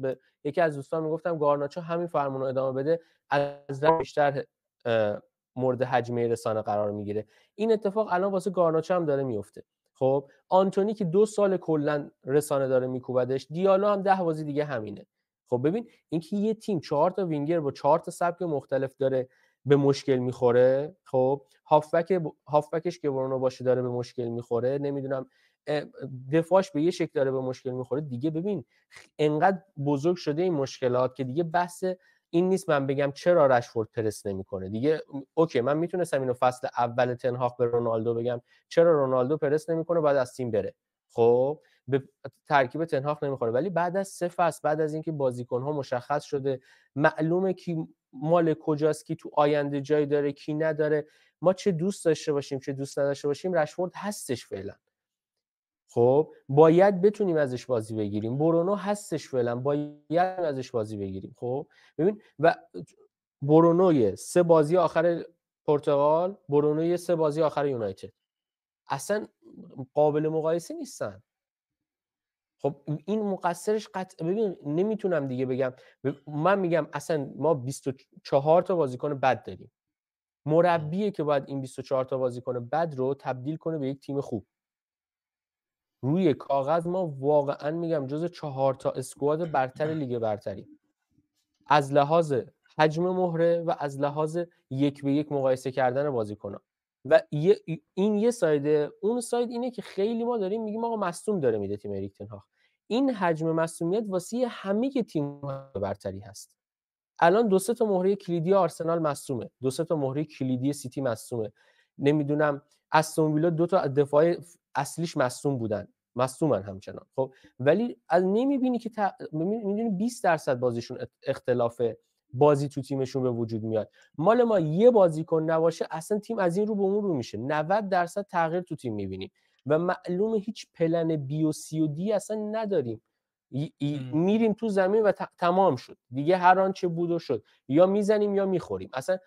به یکی از دوستان میگفتم گارناچو همین فرمون رو ادامه بده از بیشتر مورد حجمه رسانه قرار میگیره این اتفاق الان واسه گارناچو هم داره میفته خب آنتونی که دو سال کلا رسانه داره میکوبدش دیالو هم ده بازی دیگه همینه خب ببین اینکه یه تیم چهار تا وینگر با چهار تا سبک مختلف داره به مشکل میخوره خب هافبک هافبکش که برونو باشه داره به مشکل میخوره نمیدونم دفاعش به یه شکل داره به مشکل میخوره دیگه ببین انقدر بزرگ شده این مشکلات که دیگه بحث این نیست من بگم چرا رشفورد پرس نمیکنه دیگه اوکی من میتونستم اینو فصل اول تنهاخ به رونالدو بگم چرا رونالدو پرس نمیکنه بعد از تیم بره خب به ترکیب تنهاخ نمیخوره ولی بعد از سه فصل بعد از اینکه بازیکن ها مشخص شده معلومه کی مال کجاست کی تو آینده جایی داره کی نداره ما چه دوست داشته باشیم چه دوست نداشته باشیم رشورد هستش فعلا خب باید بتونیم ازش بازی بگیریم برونو هستش فعلا باید ازش بازی بگیریم خب ببین و برونو سه بازی آخر پرتغال برونو سه بازی آخر یونایتد اصلا قابل مقایسه نیستن خب این مقصرش قطع ببین نمیتونم دیگه بگم من میگم اصلا ما 24 تا بازیکن بد داریم مربیه که باید این 24 تا بازیکن بد رو تبدیل کنه به یک تیم خوب روی کاغذ ما واقعا میگم جز چهار تا اسکواد برتر لیگ برتری از لحاظ حجم مهره و از لحاظ یک به یک مقایسه کردن بازیکن‌ها و این یه سایده اون ساید اینه که خیلی ما داریم میگیم آقا مصدوم داره میده تیم اریک این حجم مسئولیت واسه همه تیم برتری هست الان دو سه تا مهره کلیدی آرسنال مصومه دو سه تا مهره کلیدی سیتی مصومه نمیدونم استون ویلا دو تا دفاع اصلیش مصوم بودن مصومن همچنان خب ولی از نمیبینی که تا... میدونی 20 درصد بازیشون اختلاف بازی تو تیمشون به وجود میاد مال ما یه بازیکن نباشه اصلا تیم از این رو به اون رو میشه 90 درصد تغییر تو تیم میبینیم و معلومه هیچ پلن بی و سی و دی اصلا نداریم میریم تو زمین و تمام شد دیگه هر آنچه بود و شد یا میزنیم یا میخوریم اصلا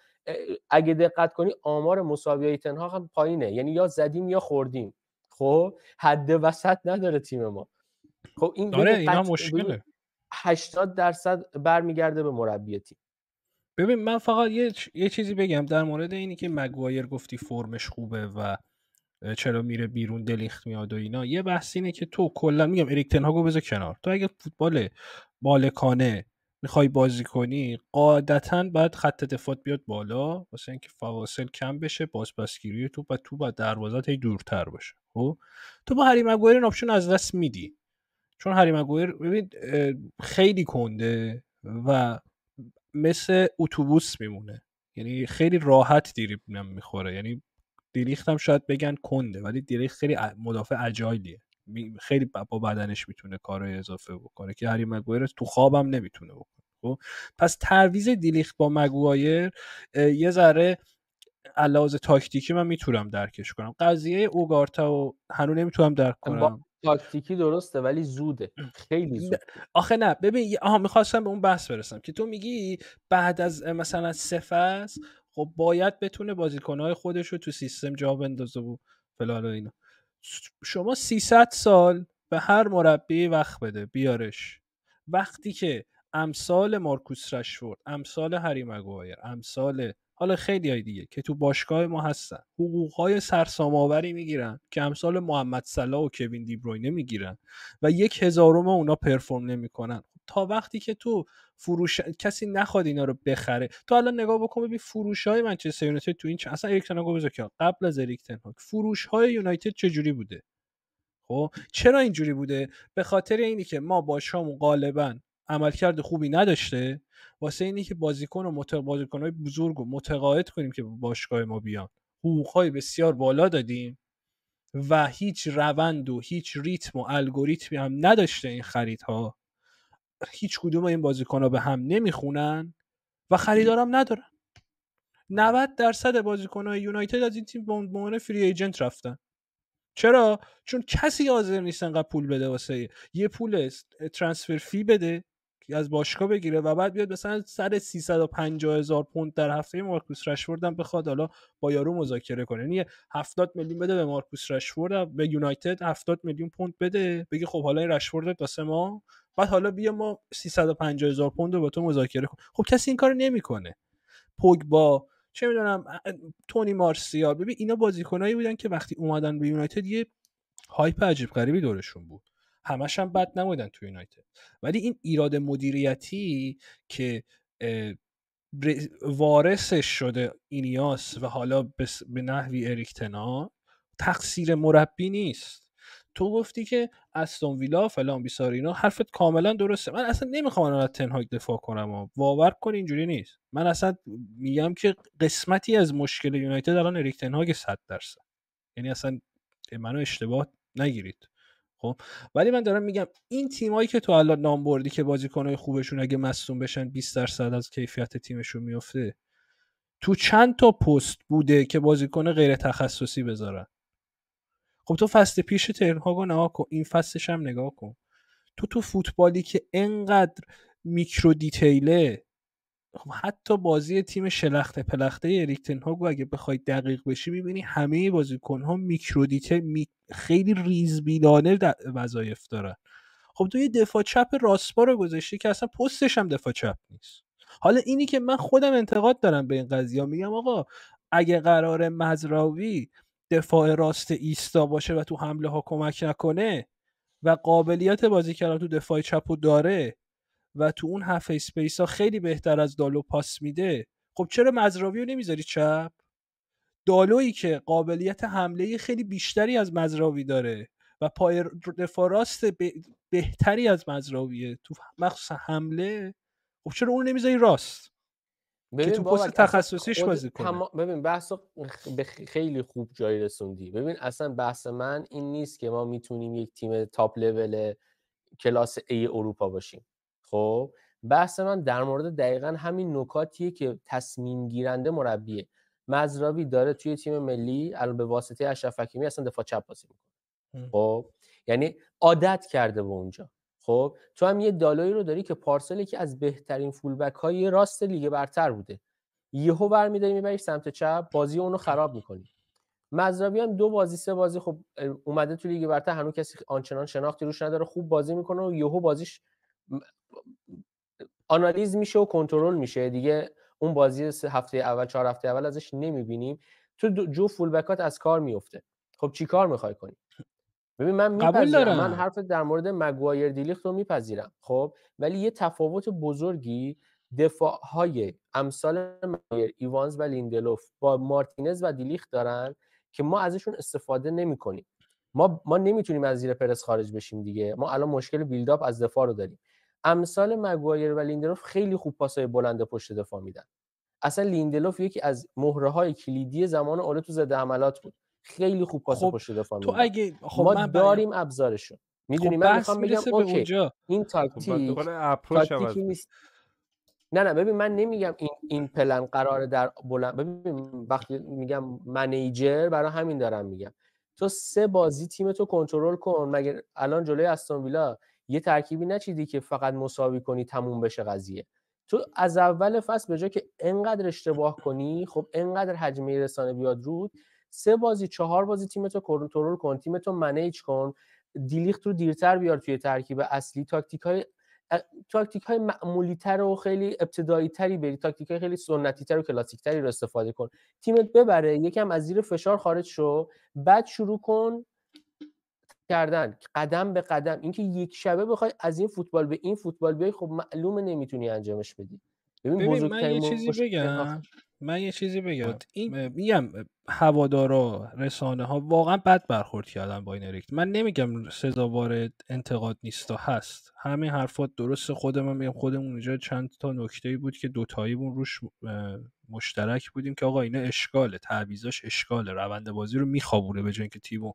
اگه دقت کنی آمار مساوی تنها هم پایینه یعنی یا زدیم یا خوردیم خب حد وسط نداره تیم ما خب این داره مشکله 80 درصد برمیگرده به مربی تیم ببین من فقط یه, یه چیزی بگم در مورد اینی که مگوایر گفتی فرمش خوبه و چرا میره بیرون دلیخت میاد و اینا یه بحث اینه که تو کلا میگم اریک تنهاگو بذار کنار تو اگه فوتبال بالکانه میخوای بازی کنی قاعدتا باید خط دفات بیاد بالا واسه اینکه فواصل کم بشه گیری تو و تو باید دروازت هی دورتر باشه خب تو با هری مگویر این آپشن از دست میدی چون هری مگویر ببین خیلی کنده و مثل اتوبوس میمونه یعنی خیلی راحت دیریب میخوره یعنی دیریخت هم شاید بگن کنده ولی دیریخت خیلی مدافع اجایلیه خیلی با بدنش میتونه کارهای اضافه بکنه که هری مگویر تو خوابم نمیتونه بکنه خب پس ترویز دیلیخت با مگوایر یه ذره علاوه تاکتیکی من میتونم درکش کنم قضیه اوگارتا و هنوز نمیتونم درک کنم تاکتیکی درسته ولی زوده خیلی زوده آخه نه ببین آها میخواستم به اون بحث برسم که تو میگی بعد از مثلا سفس خب باید بتونه بازیکنهای خودش رو تو سیستم جا بندازه و فلان و اینا شما 300 سال به هر مربی وقت بده بیارش وقتی که امثال مارکوس رشفورد امثال هری مگوایر امثال حالا خیلی های دیگه که تو باشگاه ما هستن حقوق های سرساماوری میگیرن که امثال محمد صلاح و کوین دیبروینه میگیرن و یک هزارم اونا پرفرم نمیکنن خب تا وقتی که تو فروش کسی نخواد اینا رو بخره تو الان نگاه بکن ببین فروش های منچستر یونایتد تو این چ... اصلا اریکتن بذار که قبل از اریکتن ها فروش های یونایتد جوری بوده خب چرا اینجوری بوده به خاطر اینی که ما شام غالبا عملکرد خوبی نداشته واسه اینی که بازیکن و متقاعدکن های بزرگ و متقاعد کنیم که باشگاه ما بیان های بسیار بالا دادیم و هیچ روند و هیچ ریتم و الگوریتمی هم نداشته این خریدها هیچ کدوم این ها به هم نمیخونن و خریدارم ندارن 90 درصد های یونایتد از این تیم به عنوان فری ایجنت رفتن چرا چون کسی حاضر نیست انقدر پول بده واسه یه پول ترانسفر فی بده که از باشگاه بگیره و بعد بیاد مثلا سر 350 هزار پوند در هفته مارکوس رشورد هم بخواد حالا با یارو مذاکره کنه یعنی 70 میلیون بده به مارکوس رشفورد به یونایتد 70 میلیون پوند بده بگی خب حالا این تا واسه بعد حالا بیا ما 350 هزار پوند رو با تو مذاکره کن خب کسی این کار نمیکنه با چه میدونم تونی مارسیال ببین اینا بازیکنایی بودن که وقتی اومدن به یونایتد یه هایپ عجیب غریبی دورشون بود همش هم بد نمودن تو یونایتد ولی این ایراد مدیریتی که وارثش شده اینیاس و حالا به نحوی اریکتنا تقصیر مربی نیست تو گفتی که استون ویلا فلان بیسار اینا حرفت کاملا درسته من اصلا نمیخوام الان از تنهاگ دفاع کنم و باور کن اینجوری نیست من اصلا میگم که قسمتی از مشکل یونایتد الان اریک تنهاگ 100 درصد یعنی اصلا منو اشتباه نگیرید خب ولی من دارم میگم این تیمایی که تو الان نام بردی که بازیکنهای خوبشون اگه مصدوم بشن 20 درصد از کیفیت تیمشون میفته تو چند تا پست بوده که بازیکن غیر تخصصی بذارن خب تو فصل پیش ترنهاگو نگاه کن این فصلش هم نگاه کن تو تو فوتبالی که انقدر میکرو دیتیله خب حتی بازی تیم شلخته پلخته اریک گو، اگه بخوای دقیق بشی میبینی همه بازیکنها میکرو دیتیل می... خیلی ریزبینانه وظایف دارن خب تو یه دفاع چپ راستبا رو گذاشتی که اصلا پستش هم دفاع چپ نیست حالا اینی که من خودم انتقاد دارم به این قضیه میگم آقا اگه قرار مزراوی دفاع راست ایستا باشه و تو حمله ها کمک نکنه و قابلیت بازی کردن تو دفاع چپ و داره و تو اون هف اسپیس ها خیلی بهتر از دالو پاس میده خب چرا مزراوی رو نمیذاری چپ دالویی که قابلیت حمله خیلی بیشتری از مزراوی داره و پای دفاع راست بهتری از مزراویه تو مخصوص حمله خب چرا اون نمیذاری راست که تو پست تخصصیش بازی کنه ببین بحث به خیلی خوب جایی رسوندی ببین اصلا بحث من این نیست که ما میتونیم یک تیم تاپ لول کلاس ای اروپا باشیم خب بحث من در مورد دقیقا همین نکاتیه که تصمیم گیرنده مربیه مزرابی داره توی تیم ملی الان به واسطه اشرف حکیمی اصلا دفاع چپ بازی میکنه خب یعنی عادت کرده به اونجا خب تو هم یه دالایی رو داری که پارسل که از بهترین فولبک های راست لیگ برتر بوده یهو برمیداری میبریش سمت چپ بازی اونو خراب میکنی مزرابی هم دو بازی سه بازی خب اومده تو لیگ برتر هنوز کسی آنچنان شناختی روش نداره خوب بازی میکنه و یهو بازیش آنالیز میشه و کنترل میشه دیگه اون بازی سه هفته اول چهار هفته اول ازش نمیبینیم تو جو فولبکات از کار میفته خب چیکار کنی ببین من میپذیرم من حرف در مورد مگوایر دیلیخت رو میپذیرم خب ولی یه تفاوت بزرگی دفاع های امثال مگوایر ایوانز و لیندلوف با مارتینز و دیلیخت دارن که ما ازشون استفاده نمی کنیم ما ما نمیتونیم از زیر پرس خارج بشیم دیگه ما الان مشکل بیلداپ از دفاع رو داریم امثال مگوایر و لیندلوف خیلی خوب پاسای بلند پشت دفاع میدن اصلا لیندلوف یکی از مهره های کلیدی زمان اوله تو زده عملات بود خیلی خوب پاس خب پشت تو اگه خب ما داریم ابزارشون میدونی خب من میخوام بگم اوکی اونجا. این خب، تاکتیک نیست نه نه ببین من نمیگم این این پلن قراره در بلند ببین وقتی میگم منیجر برای همین دارم میگم تو سه بازی تیم تو کنترل کن مگه الان جلوی استون ویلا یه ترکیبی نچیدی که فقط مساوی کنی تموم بشه قضیه تو از اول فصل به جای که انقدر اشتباه کنی خب انقدر حجمه رسانه بیاد رود سه بازی چهار بازی رو کنترل کن رو منیج کن دیلیخت رو دیرتر بیار توی ترکیب اصلی تاکتیک های تاکتیک های معمولی تر و خیلی ابتدایی تری بری تاکتیک های خیلی سنتی تر و کلاسیک تری رو استفاده کن تیمت ببره یکم از زیر فشار خارج شو بعد شروع کن کردن قدم به قدم اینکه یک شبه بخوای از این فوتبال به این فوتبال بیای خب معلومه نمیتونی انجامش بدی ببین, ببین من یه چیزی بگم من یه چیزی بگم این میگم هوادارا رسانه ها واقعا بد برخورد کردن با این اریکت من نمیگم سزاوار انتقاد نیست و هست همین حرفات درست خودم من میگم خودمون اونجا چند تا نکته بود که دوتاییمون روش مشترک بودیم که آقا اینا اشکاله تعویزاش اشکاله روند بازی رو میخوابونه به جای اینکه تیمو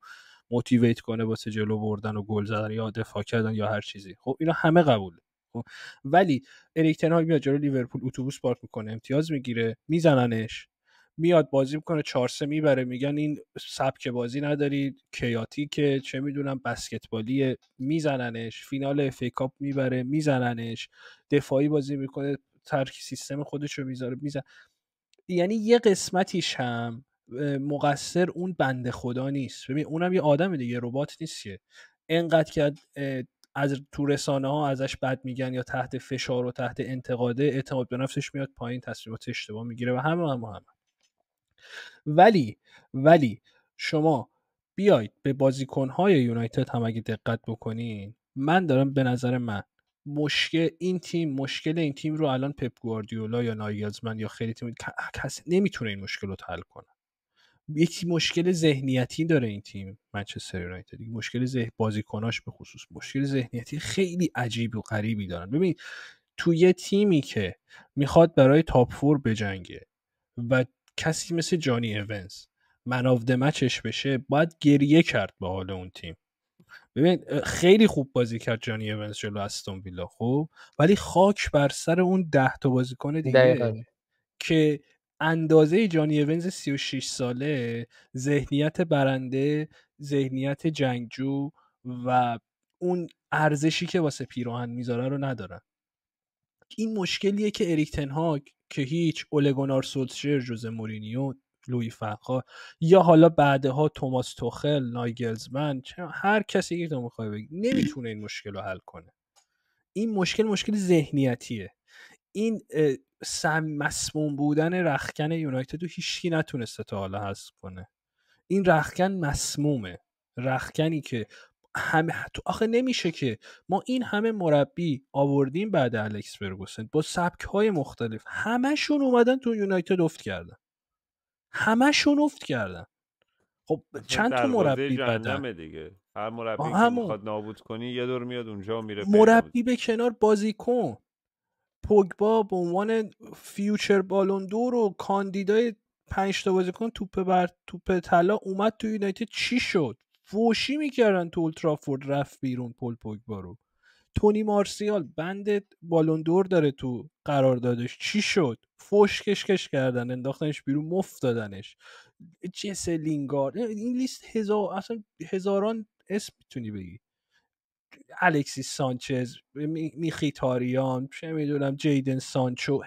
موتیویت کنه واسه جلو بردن و گل زدن یا دفاع کردن یا هر چیزی خب اینا همه قبوله خب ولی اریک تنهاگ میاد جلو لیورپول اتوبوس پارک میکنه امتیاز میگیره میزننش میاد بازی میکنه 4 3 میبره میگن این سبک بازی نداری کیاتی که چه میدونم بسکتبالی میزننش فینال اف میبره میزننش دفاعی بازی میکنه ترک سیستم خودش رو میذاره میزن یعنی یه قسمتیش هم مقصر اون بنده خدا نیست ببین اونم یه آدم دیگه ربات نیست که انقدر که از تو رسانه ها ازش بد میگن یا تحت فشار و تحت انتقاده اعتماد به نفسش میاد پایین تصمیمات اشتباه میگیره و همه هم همه ولی ولی شما بیاید به بازیکن های یونایتد هم اگه دقت بکنین من دارم به نظر من مشکل این تیم مشکل این تیم رو الان پپ گواردیولا یا نایلزمن یا خیلی تیم کسی نمیتونه این مشکل رو حل کنه یکی مشکل ذهنیتی داره این تیم منچستر یونایتد مشکل ذهن بازیکناش به خصوص مشکل ذهنیتی خیلی عجیب و غریبی دارن ببین تو یه تیمی که میخواد برای تاپ فور بجنگه و کسی مثل جانی اونز منافده مچش بشه باید گریه کرد به حال اون تیم ببین خیلی خوب بازی کرد جانی اونز جلو استون ویلا خوب ولی خاک بر سر اون ده تا بازیکن دیگه که اندازه جانی اونز 36 ساله ذهنیت برنده ذهنیت جنگجو و اون ارزشی که واسه پیروهن میذاره رو ندارن این مشکلیه که اریک تنهاگ که هیچ اولگونار سولتشیر جوز مورینیو لوی فقا یا حالا بعدها توماس توخل نایگلزمن هر کسی که تو میخوای بگی نمیتونه این مشکل رو حل کنه این مشکل مشکل ذهنیتیه این مسموم بودن رخکن یونایتد رو هیچکی نتونسته تا حالا حذف کنه این رخکن مسمومه رخکنی که همه تو آخه نمیشه که ما این همه مربی آوردیم بعد الکس فرگوسن با سبک های مختلف همشون اومدن تو یونایتد افت کردن همشون افت کردن خب چند تا مربی بدن دیگه هر مربی که میخواد نابود کنی یه دور میاد اونجا میره مربی به کنار بازیکن پوگبا به عنوان فیوچر بالون دور و کاندیدای پنج تا بازیکن توپ بر توپ طلا اومد تو یونایتد چی شد فوشی میکردن تو اولترافورد رفت بیرون پل پوگبا رو تونی مارسیال بند بالون دور داره تو قرار دادش چی شد فوش کشکش کردن انداختنش بیرون مفت دادنش جس لینگارد این لیست هزار اصلا هزاران اسم میتونی بگی الکسی سانچز میخیتاریان چه میدونم جیدن سانچو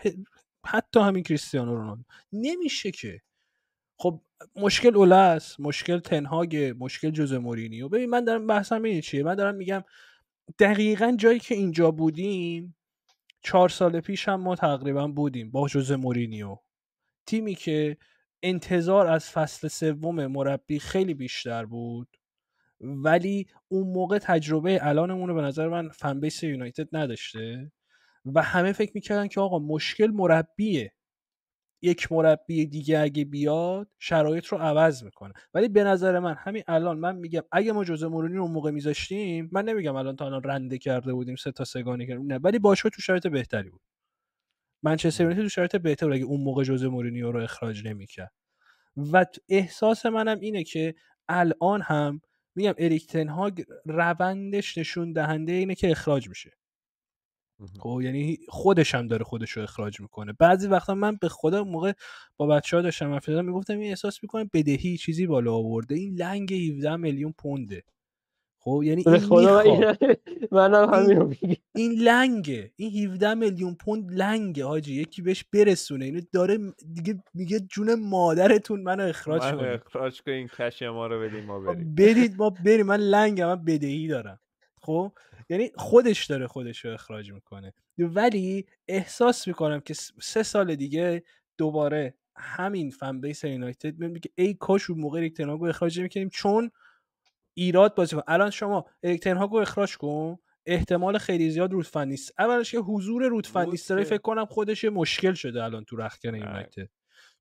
حتی همین کریستیانو رونالدو نمیشه که خب مشکل اولاس مشکل تنهاگ مشکل جوز مورینیو ببین من دارم بحثم اینه چیه من دارم میگم دقیقا جایی که اینجا بودیم چهار سال پیش هم ما تقریبا بودیم با جوز مورینیو تیمی که انتظار از فصل سوم مربی خیلی بیشتر بود ولی اون موقع تجربه الانمون رو به نظر من فن بیس یونایتد نداشته و همه فکر میکردن که آقا مشکل مربیه یک مربی دیگه اگه بیاد شرایط رو عوض میکنه ولی به نظر من همین الان من میگم اگه ما جزء مورینی رو موقع میذاشتیم من نمیگم الان تا الان رنده کرده بودیم سه تا سگانی کردیم نه ولی باشگاه تو شرایط بهتری بود منچستر یونایتد تو شرایط بهتر بود اگه اون موقع جزء رو اخراج نمیکرد و احساس منم اینه که الان هم میگم اریک تنهاگ روندش نشون دهنده اینه که اخراج میشه خب یعنی خودش هم داره خودش رو اخراج میکنه بعضی وقتا من به خدا موقع با بچه ها داشتم حرف میگفتم این احساس میکنه بدهی چیزی بالا آورده این لنگ 17 میلیون پونده خب یعنی این خدا همین میگم این لنگه این 17 میلیون پوند لنگه حاجی یکی بهش برسونه اینو داره دیگه میگه جون مادرتون منو اخراج کنید اخراج این کش ما رو خب، بدید ما بریم ما بریم من لنگم من بدهی دارم خب یعنی خودش داره خودش رو اخراج میکنه ولی احساس میکنم که سه سال دیگه دوباره همین فن بیس یونایتد میگه ای کاش اون موقع ریک اخراج میکنیم چون ایراد بازی کن الان شما الکترین رو اخراج کن احتمال خیلی زیاد رودفن نیست اولش که حضور رودفن نیست فکر کنم خودش مشکل شده الان تو رختکن این مکته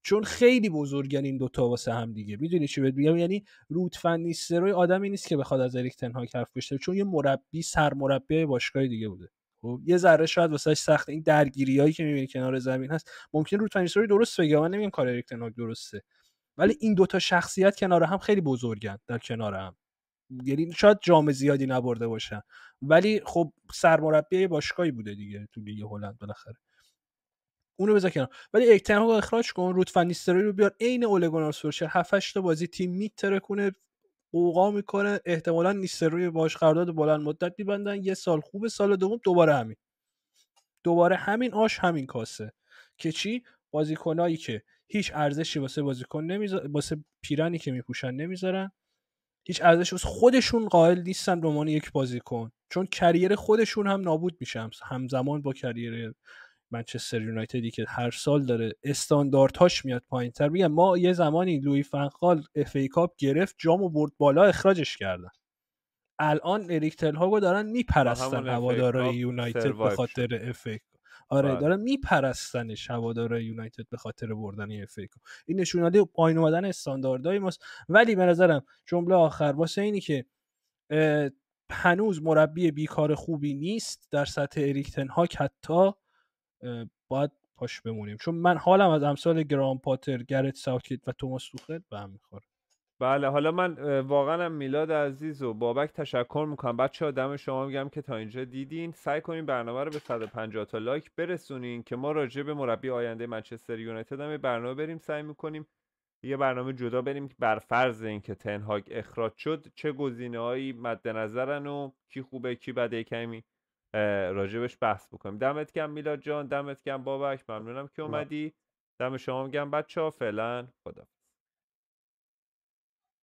چون خیلی بزرگن یعنی این دوتا واسه هم دیگه میدونی چی بهت میگم یعنی رودفن روی آدمی نیست که بخواد از اریک تنها حرف بشه چون یه مربی سر مربی باشگاه دیگه بوده خب یه ذره شاید واسه سخت این هایی که میبینی کنار زمین هست ممکن رودفن روی درست بگه من نمیگم کار اریک درسته ولی این دوتا شخصیت کنار هم خیلی بزرگن در کنار هم یعنی شاید جام زیادی نبرده باشن ولی خب سرمربی باشگاهی بوده دیگه تو لیگ هلند بالاخره اونو بذار کنار ولی یک رو اخراج کن رود فنیستری رو بیار عین اولگونار سورشر 7 تا بازی تیم میتره کنه قوقا میکنه احتمالا نیستروی باش قرارداد بلند مدت میبندن یه سال خوبه سال دوم دوباره همین دوباره همین آش همین کاسه که چی بازیکنایی که هیچ ارزشی واسه بازیکن نمیز، واسه پیرانی که میپوشن نمیذارن هیچ ارزش خودشون قائل نیستن به عنوان یک بازیکن چون کریر خودشون هم نابود میشه همزمان با کریر منچستر یونایتدی که هر سال داره استانداردهاش میاد پایین تر میگم ما یه زمانی لوی فنخال اف ای کاپ گرفت جامو برد بالا اخراجش کردن الان اریک تلهاگو دارن میپرستن هوادارهای یونایتد به خاطر اف ای آره دارن میپرستنش هوادارای یونایتد به خاطر بردن این فیکو این نشونه پایین اومدن استانداردهای ماست ولی به نظرم جمله آخر واسه اینی که هنوز مربی بیکار خوبی نیست در سطح اریکتن ها حتی باید پاش بمونیم چون من حالم از امسال گرام پاتر گرت ساوتکیت و توماس توخل به هم میخوره بله حالا من واقعا میلاد عزیز و بابک تشکر میکنم بچه دم شما میگم که تا اینجا دیدین سعی کنین برنامه رو به 150 تا لایک برسونین که ما راجع به مربی آینده منچستر یونایتد هم برنامه بریم سعی میکنیم یه برنامه جدا بریم که بر فرض اینکه تنهاگ اخراج شد چه هایی مد نظرن و کی خوبه کی بده کمی راجبش بحث بکنیم دمت گرم میلاد جان دمت گرم بابک ممنونم که اومدی دم شما میگم بچه فعلا خدا